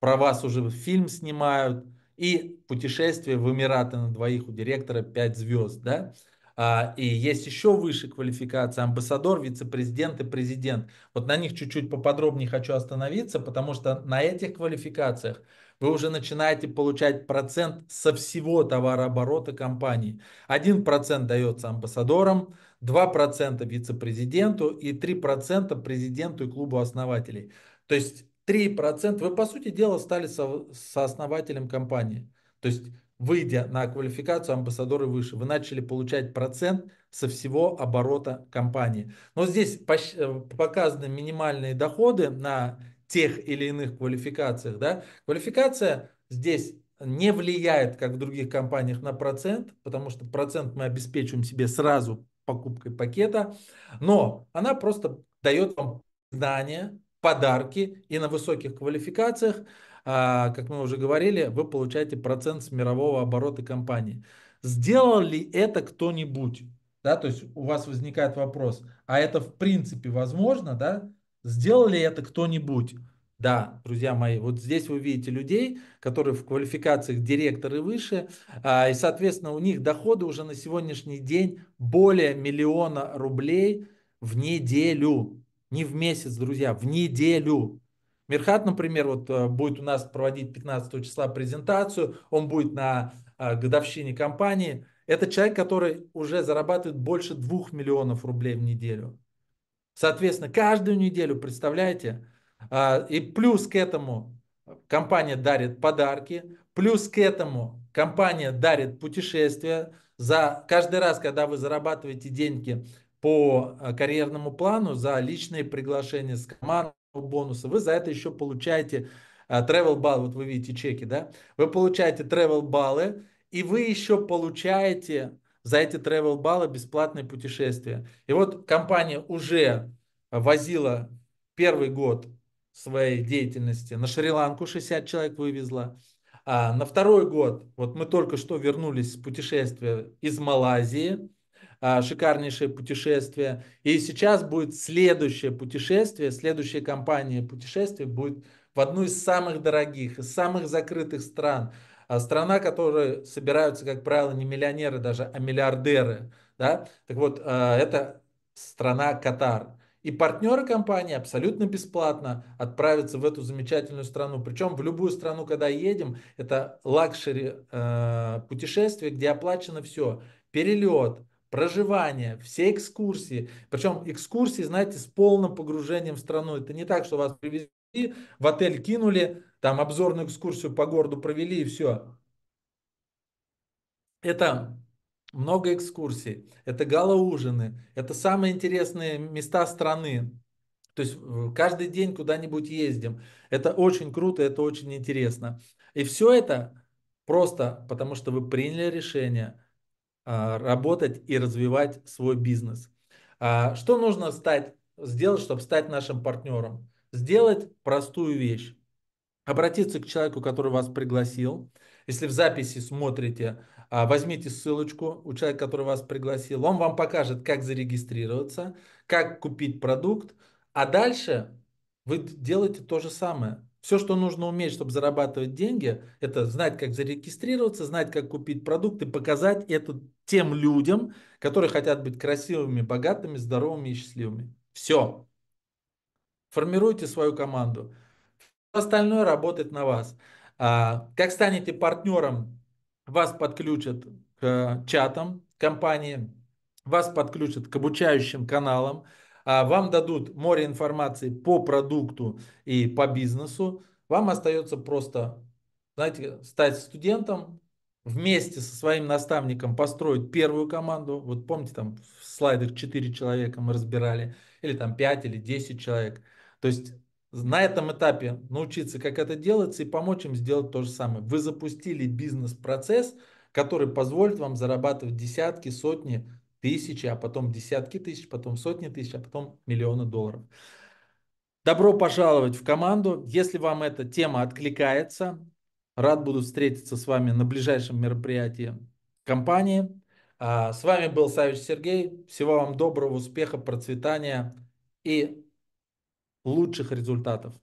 про вас уже фильм снимают, и путешествие в Эмираты на двоих у директора 5 звезд, да? А, и есть еще выше квалификация, амбассадор, вице-президент и президент. Вот на них чуть-чуть поподробнее хочу остановиться, потому что на этих квалификациях вы уже начинаете получать процент со всего товарооборота компании. 1% дается амбассадорам, 2% вице-президенту и 3% президенту и клубу основателей. То есть 3%, вы, по сути дела, стали со, сооснователем компании. То есть, выйдя на квалификацию амбассадоры выше, вы начали получать процент со всего оборота компании. Но здесь э, показаны минимальные доходы на тех или иных квалификациях. Да? Квалификация здесь не влияет, как в других компаниях, на процент, потому что процент мы обеспечиваем себе сразу покупкой пакета, но она просто дает вам знание подарки и на высоких квалификациях, а, как мы уже говорили, вы получаете процент с мирового оборота компании. Сделал ли это кто-нибудь? Да, то есть у вас возникает вопрос, а это в принципе возможно, да? Сделал ли это кто-нибудь? Да, друзья мои, вот здесь вы видите людей, которые в квалификациях директоры выше, а, и, соответственно, у них доходы уже на сегодняшний день более миллиона рублей в неделю. Не в месяц, друзья, в неделю. Мирхат, например, вот э, будет у нас проводить 15 числа презентацию, он будет на э, годовщине компании. Это человек, который уже зарабатывает больше 2 миллионов рублей в неделю. Соответственно, каждую неделю, представляете? А, и плюс к этому компания дарит подарки, плюс к этому компания дарит путешествия. За каждый раз, когда вы зарабатываете деньги, по э, карьерному плану за личные приглашения с командного бонуса, вы за это еще получаете э, travel балл, вот вы видите чеки, да, вы получаете travel баллы, и вы еще получаете за эти travel баллы бесплатные путешествия. И вот компания уже возила первый год своей деятельности на Шри-Ланку 60 человек вывезла, а на второй год, вот мы только что вернулись с путешествия из Малайзии, а, шикарнейшее путешествие. И сейчас будет следующее путешествие, следующая компания путешествий будет в одну из самых дорогих, из самых закрытых стран. А, страна, которой собираются, как правило, не миллионеры даже, а миллиардеры. Да? Так вот, а, это страна Катар. И партнеры компании абсолютно бесплатно отправятся в эту замечательную страну. Причем в любую страну, когда едем, это лакшери э, путешествие, где оплачено все. Перелет, проживание, все экскурсии. Причем экскурсии, знаете, с полным погружением в страну. Это не так, что вас привезли, в отель кинули, там обзорную экскурсию по городу провели и все. Это много экскурсий, это гала это самые интересные места страны. То есть э, каждый день куда-нибудь ездим. Это очень круто, это очень интересно. И все это просто потому, что вы приняли решение – а, работать и развивать свой бизнес. А, что нужно стать, сделать, чтобы стать нашим партнером? Сделать простую вещь. Обратиться к человеку, который вас пригласил. Если в записи смотрите, а, возьмите ссылочку у человека, который вас пригласил. Он вам покажет, как зарегистрироваться, как купить продукт. А дальше вы делаете то же самое. Все, что нужно уметь, чтобы зарабатывать деньги, это знать, как зарегистрироваться, знать, как купить продукты, показать это тем людям, которые хотят быть красивыми, богатыми, здоровыми и счастливыми. Все. Формируйте свою команду. Все остальное работает на вас. А, как станете партнером, вас подключат к э, чатам компании, вас подключат к обучающим каналам, а вам дадут море информации по продукту и по бизнесу. Вам остается просто, знаете, стать студентом, вместе со своим наставником построить первую команду. Вот помните, там в слайдах 4 человека мы разбирали, или там 5, или 10 человек. То есть на этом этапе научиться, как это делается, и помочь им сделать то же самое. Вы запустили бизнес-процесс, который позволит вам зарабатывать десятки, сотни, тысячи, а потом десятки тысяч, потом сотни тысяч, а потом миллионы долларов. Добро пожаловать в команду. Если вам эта тема откликается, рад буду встретиться с вами на ближайшем мероприятии компании. А, с вами был Савич Сергей. Всего вам доброго, успеха, процветания и лучших результатов.